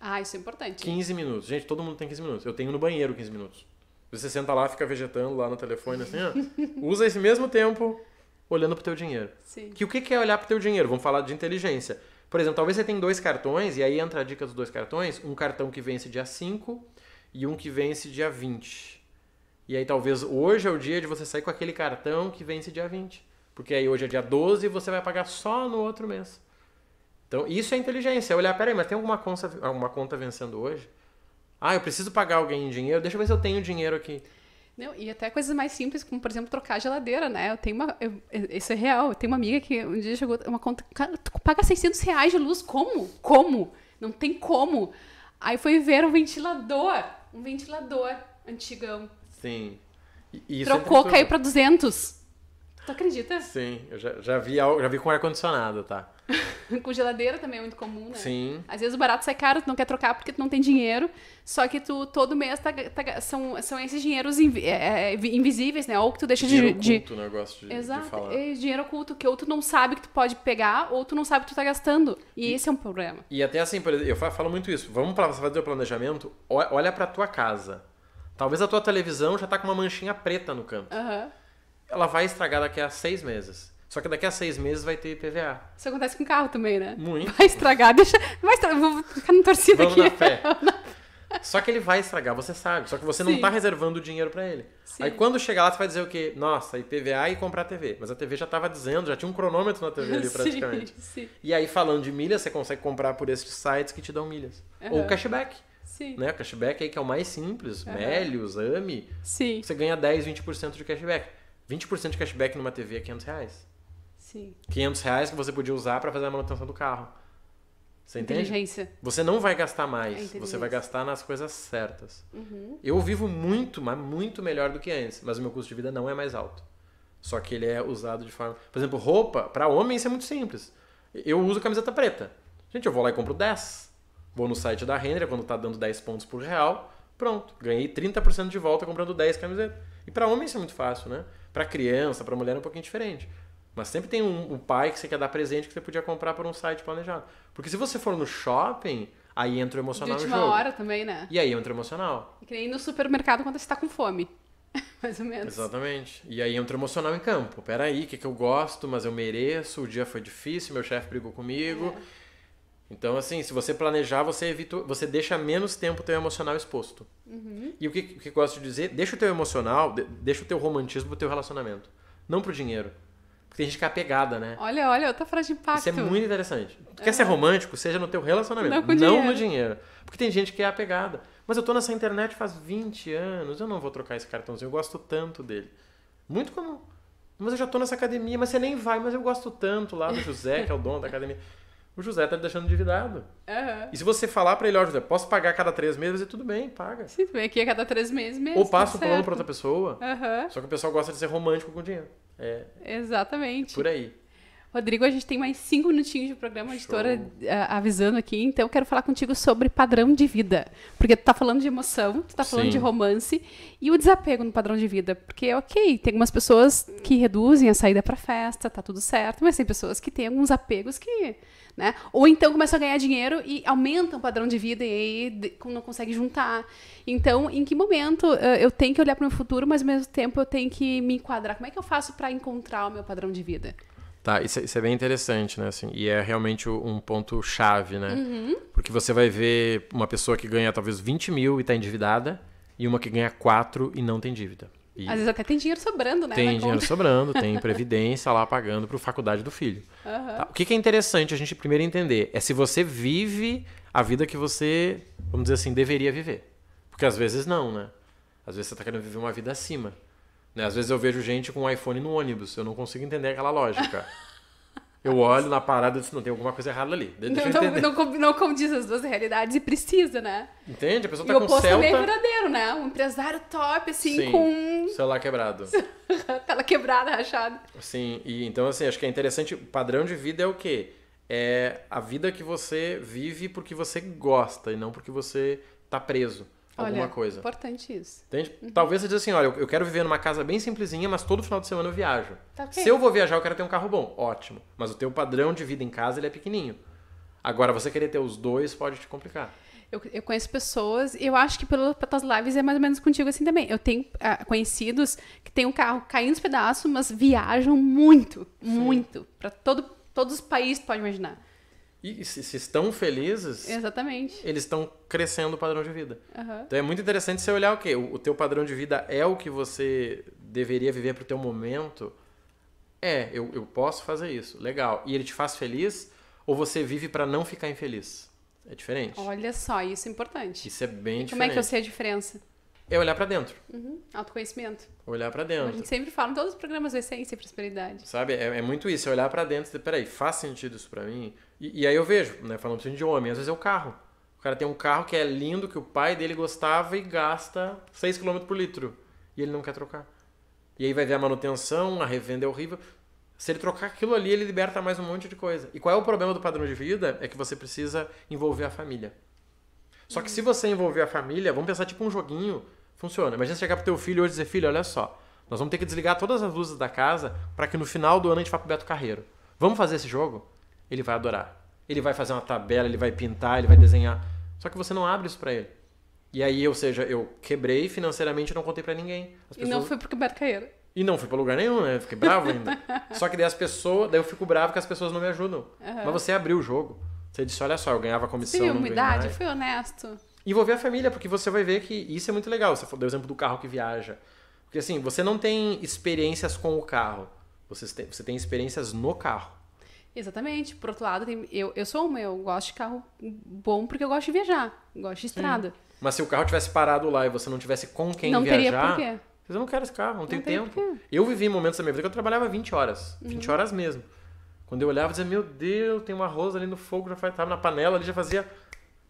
Ah, isso é importante. 15 minutos. Gente, todo mundo tem 15 minutos. Eu tenho no banheiro 15 minutos. Você senta lá, fica vegetando lá no telefone, assim, ó. <laughs> usa esse mesmo tempo olhando pro teu dinheiro. Sim. Que o que é olhar pro teu dinheiro? Vamos falar de inteligência por exemplo, talvez você tenha dois cartões, e aí entra a dica dos dois cartões, um cartão que vence dia 5 e um que vence dia 20. E aí talvez hoje é o dia de você sair com aquele cartão que vence dia 20. Porque aí hoje é dia 12 e você vai pagar só no outro mês. Então, isso é inteligência. É olhar, peraí, mas tem alguma conta, alguma conta vencendo hoje? Ah, eu preciso pagar alguém em dinheiro? Deixa eu ver se eu tenho dinheiro aqui. Não, e até coisas mais simples, como por exemplo trocar a geladeira, né? Eu tenho uma. Eu, isso é real. Eu tenho uma amiga que um dia chegou uma conta. Tu paga 600 reais de luz? Como? Como? Não tem como. Aí foi ver um ventilador. Um ventilador antigão. Sim. E, e é Trocou, é caiu para 200. Tu acredita? Sim, eu já, já, vi, já vi com ar-condicionado, tá? <laughs> com geladeira também é muito comum, né? Sim. Às vezes o barato sai caro, tu não quer trocar porque tu não tem dinheiro. Só que tu todo mês tá, tá, são, são esses dinheiros é, é, é invisíveis, né? Ou que tu deixa dinheiro de. Dinheiro oculto, né? de... negócio de, Exato. de falar. É, dinheiro oculto, que ou tu não sabe que tu pode pegar, ou tu não sabe que tu tá gastando. E, e esse é um problema. E até assim, por exemplo, eu falo muito isso. Vamos pra fazer o planejamento, olha pra tua casa. Talvez a tua televisão já tá com uma manchinha preta no canto. Uhum. Ela vai estragar daqui a seis meses só que daqui a seis meses vai ter IPVA. Isso acontece com carro também, né? Muito. Vai estragar, deixa. Vai estragar, vou ficar no torcida Vamos aqui. <laughs> Na fé. Só que ele vai estragar, você sabe. Só que você Sim. não tá reservando o dinheiro para ele. Sim. Aí quando chegar lá, você vai dizer o quê? Nossa, IPVA e comprar a TV. Mas a TV já tava dizendo, já tinha um cronômetro na TV ali <laughs> praticamente. Sim. E aí, falando de milhas, você consegue comprar por esses sites que te dão milhas. Uhum. Ou cashback. Sim. Né? O cashback aí que é o mais simples, uhum. Melios, AMI. Sim. Você ganha 10, 20% de cashback. 20% de cashback numa TV é 500 reais. Sim. 500 reais que você podia usar para fazer a manutenção do carro. Você inteligência. entende? Você não vai gastar mais, é você vai gastar nas coisas certas. Uhum. Eu vivo muito, mas muito melhor do que antes, mas o meu custo de vida não é mais alto. Só que ele é usado de forma. Por exemplo, roupa, para homem isso é muito simples. Eu uso camiseta preta. Gente, eu vou lá e compro 10. Vou no site da Renner, quando tá dando 10 pontos por real, pronto. Ganhei 30% de volta comprando 10 camisetas. E para homem isso é muito fácil, né? Para criança, para mulher é um pouquinho diferente. Mas sempre tem um, um, pai que você quer dar presente que você podia comprar por um site planejado. Porque se você for no shopping, aí entra o emocional De última no jogo. hora também, né? E aí entra o emocional. É que nem no supermercado quando você está com fome. <laughs> Mais ou menos. Exatamente. E aí entra o emocional em campo. Peraí, o que, que eu gosto, mas eu mereço, o dia foi difícil, meu chefe brigou comigo. É. Então, assim, se você planejar, você evita, você deixa menos tempo o teu emocional exposto. Uhum. E o que, que eu gosto de dizer? Deixa o teu emocional, deixa o teu romantismo pro teu relacionamento. Não pro dinheiro. Porque tem gente que é apegada, né? Olha, olha, outra frase de impacto. Isso é muito interessante. Tu é. quer ser romântico, seja no teu relacionamento, não, não dinheiro. no dinheiro. Porque tem gente que é apegada. Mas eu tô nessa internet faz 20 anos, eu não vou trocar esse cartãozinho, eu gosto tanto dele. Muito comum. Mas eu já tô nessa academia, mas você nem vai, mas eu gosto tanto lá do José, que é o dono da academia. O José tá me deixando endividado. Uhum. E se você falar para ele, ó, José, posso pagar cada três meses? E tudo bem, paga. Sim, tudo bem, aqui é cada três meses mesmo. Ou passa tá o plano para outra pessoa. Uhum. Só que o pessoal gosta de ser romântico com o dinheiro. É, Exatamente. Por aí. Rodrigo, a gente tem mais cinco minutinhos de programa, Show. editora eh, avisando aqui, então eu quero falar contigo sobre padrão de vida. Porque tu tá falando de emoção, tu tá Sim. falando de romance e o desapego no padrão de vida. Porque, ok, tem algumas pessoas que reduzem a saída para festa, tá tudo certo, mas tem pessoas que têm alguns apegos que. Né? Ou então começam a ganhar dinheiro e aumentam o padrão de vida e aí não consegue juntar. Então, em que momento eh, eu tenho que olhar para o meu futuro, mas ao mesmo tempo eu tenho que me enquadrar? Como é que eu faço para encontrar o meu padrão de vida? Tá, isso, é, isso, é bem interessante, né? Assim, e é realmente um ponto chave, né? Uhum. Porque você vai ver uma pessoa que ganha talvez 20 mil e está endividada, e uma que ganha 4 e não tem dívida. E Às vezes até tem dinheiro sobrando, né? Tem dinheiro conta. sobrando, tem <laughs> previdência lá pagando para a faculdade do filho. Uhum. Tá, o que, que é interessante a gente primeiro entender é se você vive a vida que você, vamos dizer assim, deveria viver. Porque às vezes não, né? Às vezes você está querendo viver uma vida acima. Né? Às vezes eu vejo gente com um iPhone no ônibus, eu não consigo entender aquela lógica. Eu olho na parada e disse, não, tem alguma coisa errada ali. Deixa não, não, não, não condiz as duas realidades e precisa, né? Entende? A pessoa tá e com Celta... E o oposto meio verdadeiro, né? Um empresário top, assim, Sim, com... celular quebrado. <laughs> Tela quebrada, rachada. Sim, e então, assim, acho que é interessante... Padrão de vida é o quê? É a vida que você vive porque você gosta e não porque você tá preso alguma olha, coisa. importante isso. Entende? Uhum. Talvez você diz assim, olha, eu quero viver numa casa bem simplesinha, mas todo final de semana eu viajo. Tá okay. Se eu vou viajar, eu quero ter um carro bom. Ótimo. Mas o teu padrão de vida em casa, ele é pequenininho. Agora, você querer ter os dois pode te complicar. Eu, eu conheço pessoas, e eu acho que pelas tuas lives é mais ou menos contigo assim também. Eu tenho uh, conhecidos que têm um carro caindo nos pedaços, mas viajam muito, Sim. muito, para todo, todos os países pode imaginar. E se, se estão felizes, Exatamente. eles estão crescendo o padrão de vida. Uhum. Então é muito interessante você olhar okay, o que o teu padrão de vida é o que você deveria viver para o teu momento. É, eu, eu posso fazer isso, legal. E ele te faz feliz ou você vive para não ficar infeliz? É diferente. Olha só, isso é importante. Isso é bem e diferente. Como é que eu sei a diferença? É olhar para dentro. Uhum. Autoconhecimento. É olhar para dentro. Como a gente sempre fala em todos os programas de Essência e Prosperidade. Sabe? É, é muito isso. É olhar para dentro e peraí, faz sentido isso para mim? E, e, aí eu vejo, né? Falando de homem, às vezes é o carro. O cara tem um carro que é lindo, que o pai dele gostava e gasta 6 km por litro. E ele não quer trocar. E aí vai ver a manutenção, a revenda é horrível. Se ele trocar aquilo ali, ele liberta mais um monte de coisa. E qual é o problema do padrão de vida? É que você precisa envolver a família. Só que uhum. se você envolver a família, vamos pensar tipo um joguinho funciona. Imagina você chegar pro teu filho hoje e dizer, filho, olha só, nós vamos ter que desligar todas as luzes da casa para que no final do ano a gente vá pro Beto Carreiro. Vamos fazer esse jogo? Ele vai adorar. Ele vai fazer uma tabela, ele vai pintar, ele vai desenhar. Só que você não abre isso para ele. E aí, ou seja, eu quebrei financeiramente e não contei para ninguém. As pessoas... E não foi pro Beto Carreiro. E não fui pra lugar nenhum, né? Fiquei bravo ainda. <laughs> só que daí as pessoas. Daí eu fico bravo que as pessoas não me ajudam. Uhum. Mas você abriu o jogo. Você disse, olha só, eu ganhava comissão. Sim, humildade, fui honesto envolver a família, porque você vai ver que isso é muito legal. Você deu o exemplo do carro que viaja. Porque assim, você não tem experiências com o carro, você tem, você tem experiências no carro. Exatamente. Por outro lado, tem, eu, eu sou uma, eu gosto de carro bom porque eu gosto de viajar, gosto de estrada. Sim. Mas se o carro tivesse parado lá e você não tivesse com quem não viajar... Não teria porquê. Eu não quero esse carro, não, não tenho tempo. Eu vivi momentos da minha vida que eu trabalhava 20 horas, 20 uhum. horas mesmo. Quando eu olhava, eu dizia, meu Deus, tem um arroz ali no fogo, já faz, tava na panela ali, já fazia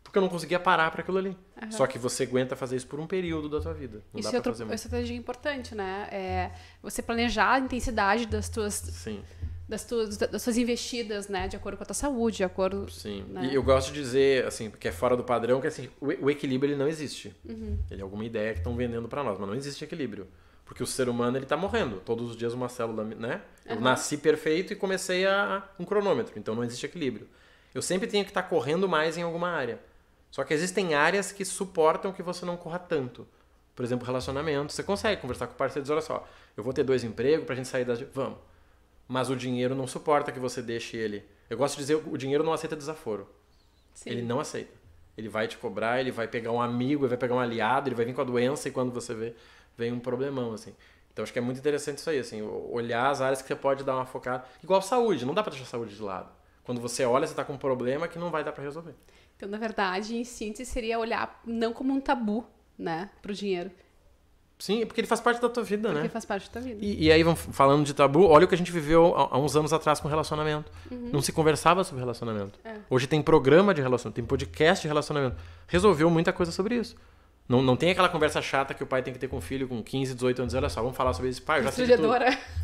porque eu não conseguia parar para aquilo ali. Uhum. Só que você aguenta fazer isso por um período da tua vida. Não isso dá é outra, fazer estratégia importante, né? É você planejar a intensidade das tuas, Sim. das tuas, das tuas investidas, né? De acordo com a tua saúde, de acordo. Sim. Né? E eu gosto de dizer, assim, que é fora do padrão, que assim, o, equilíbrio ele não existe. Uhum. Ele é alguma ideia que estão vendendo para nós, mas não existe equilíbrio. Porque o ser humano ele tá morrendo. Todos os dias uma célula, né? Eu uhum. nasci perfeito e comecei a um cronômetro. Então não existe equilíbrio. Eu sempre tenho que estar tá correndo mais em alguma área só que existem áreas que suportam que você não corra tanto. Por exemplo, relacionamento. Você consegue conversar com o parceiro e dizer, olha só, eu vou ter dois empregos pra gente sair da. Vamos. Mas o dinheiro não suporta que você deixe ele... Eu gosto de dizer, o dinheiro não aceita desaforo. Sim. Ele não aceita. Ele vai te cobrar, ele vai pegar um amigo, ele vai pegar um aliado, ele vai vir com a doença e quando você vê, vem um problemão, assim. Então acho que é muito interessante isso aí, assim, olhar as áreas que você pode dar uma focada. Igual saúde, não dá para deixar a saúde de lado. Quando você olha, você está com um problema que não vai dar para resolver. Então, na verdade, em síntese, seria olhar não como um tabu, né, pro dinheiro. Sim, porque ele faz parte da tua vida, porque né? Porque faz parte da tua vida. E, e aí, vamos falando de tabu, olha o que a gente viveu há, há uns anos atrás com relacionamento. Uhum. Não se conversava sobre relacionamento. É. Hoje tem programa de relacionamento, tem podcast de relacionamento. Resolveu muita coisa sobre isso. Não, não tem aquela conversa chata que o pai tem que ter com o filho com 15, 18 anos. Olha só, vamos falar sobre isso. Pai, eu já sei de tudo.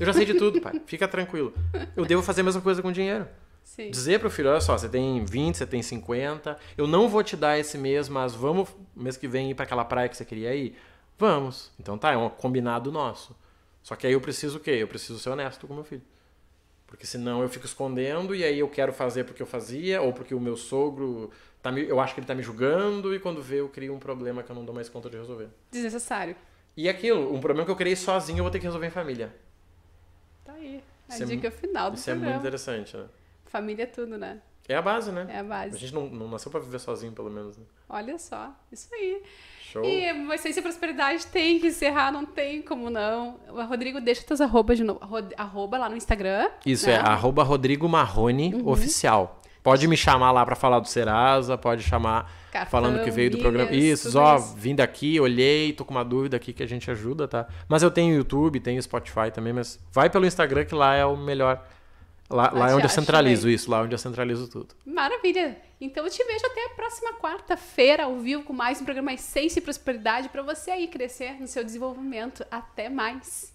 Eu já sei de tudo, pai. Fica tranquilo. Eu devo fazer a mesma coisa com o dinheiro. Sim. Dizer pro filho, olha só, você tem 20, você tem 50, eu não vou te dar esse mês, mas vamos mês que vem ir para aquela praia que você queria ir? Vamos. Então tá, é um combinado nosso. Só que aí eu preciso o quê? Eu preciso ser honesto com meu filho. Porque senão eu fico escondendo e aí eu quero fazer porque eu fazia ou porque o meu sogro tá me, eu acho que ele tá me julgando e quando vê eu crio um problema que eu não dou mais conta de resolver. Desnecessário. E aquilo, um problema que eu criei sozinho, eu vou ter que resolver em família. Tá aí. A isso é dica é, final do Isso programa. é muito interessante, né? Família é tudo, né? É a base, né? É a base. A gente não, não nasceu para viver sozinho, pelo menos. Né? Olha só, isso aí. Show. E vocês e prosperidade tem que encerrar, não tem como não. Rodrigo, deixa teus arrobas de novo. Arroba lá no Instagram. Isso, né? é arroba Rodrigo Marrone uhum. Oficial. Pode me chamar lá para falar do Serasa, pode chamar Cartão, falando que veio do programa. Isso, ó, isso. vim daqui, olhei, tô com uma dúvida aqui que a gente ajuda, tá? Mas eu tenho YouTube, tenho Spotify também, mas vai pelo Instagram que lá é o melhor Lá, lá é onde eu centralizo isso, lá é onde eu centralizo tudo. Maravilha! Então eu te vejo até a próxima quarta-feira, ao vivo, com mais um programa Essência e Prosperidade para você aí crescer no seu desenvolvimento. Até mais!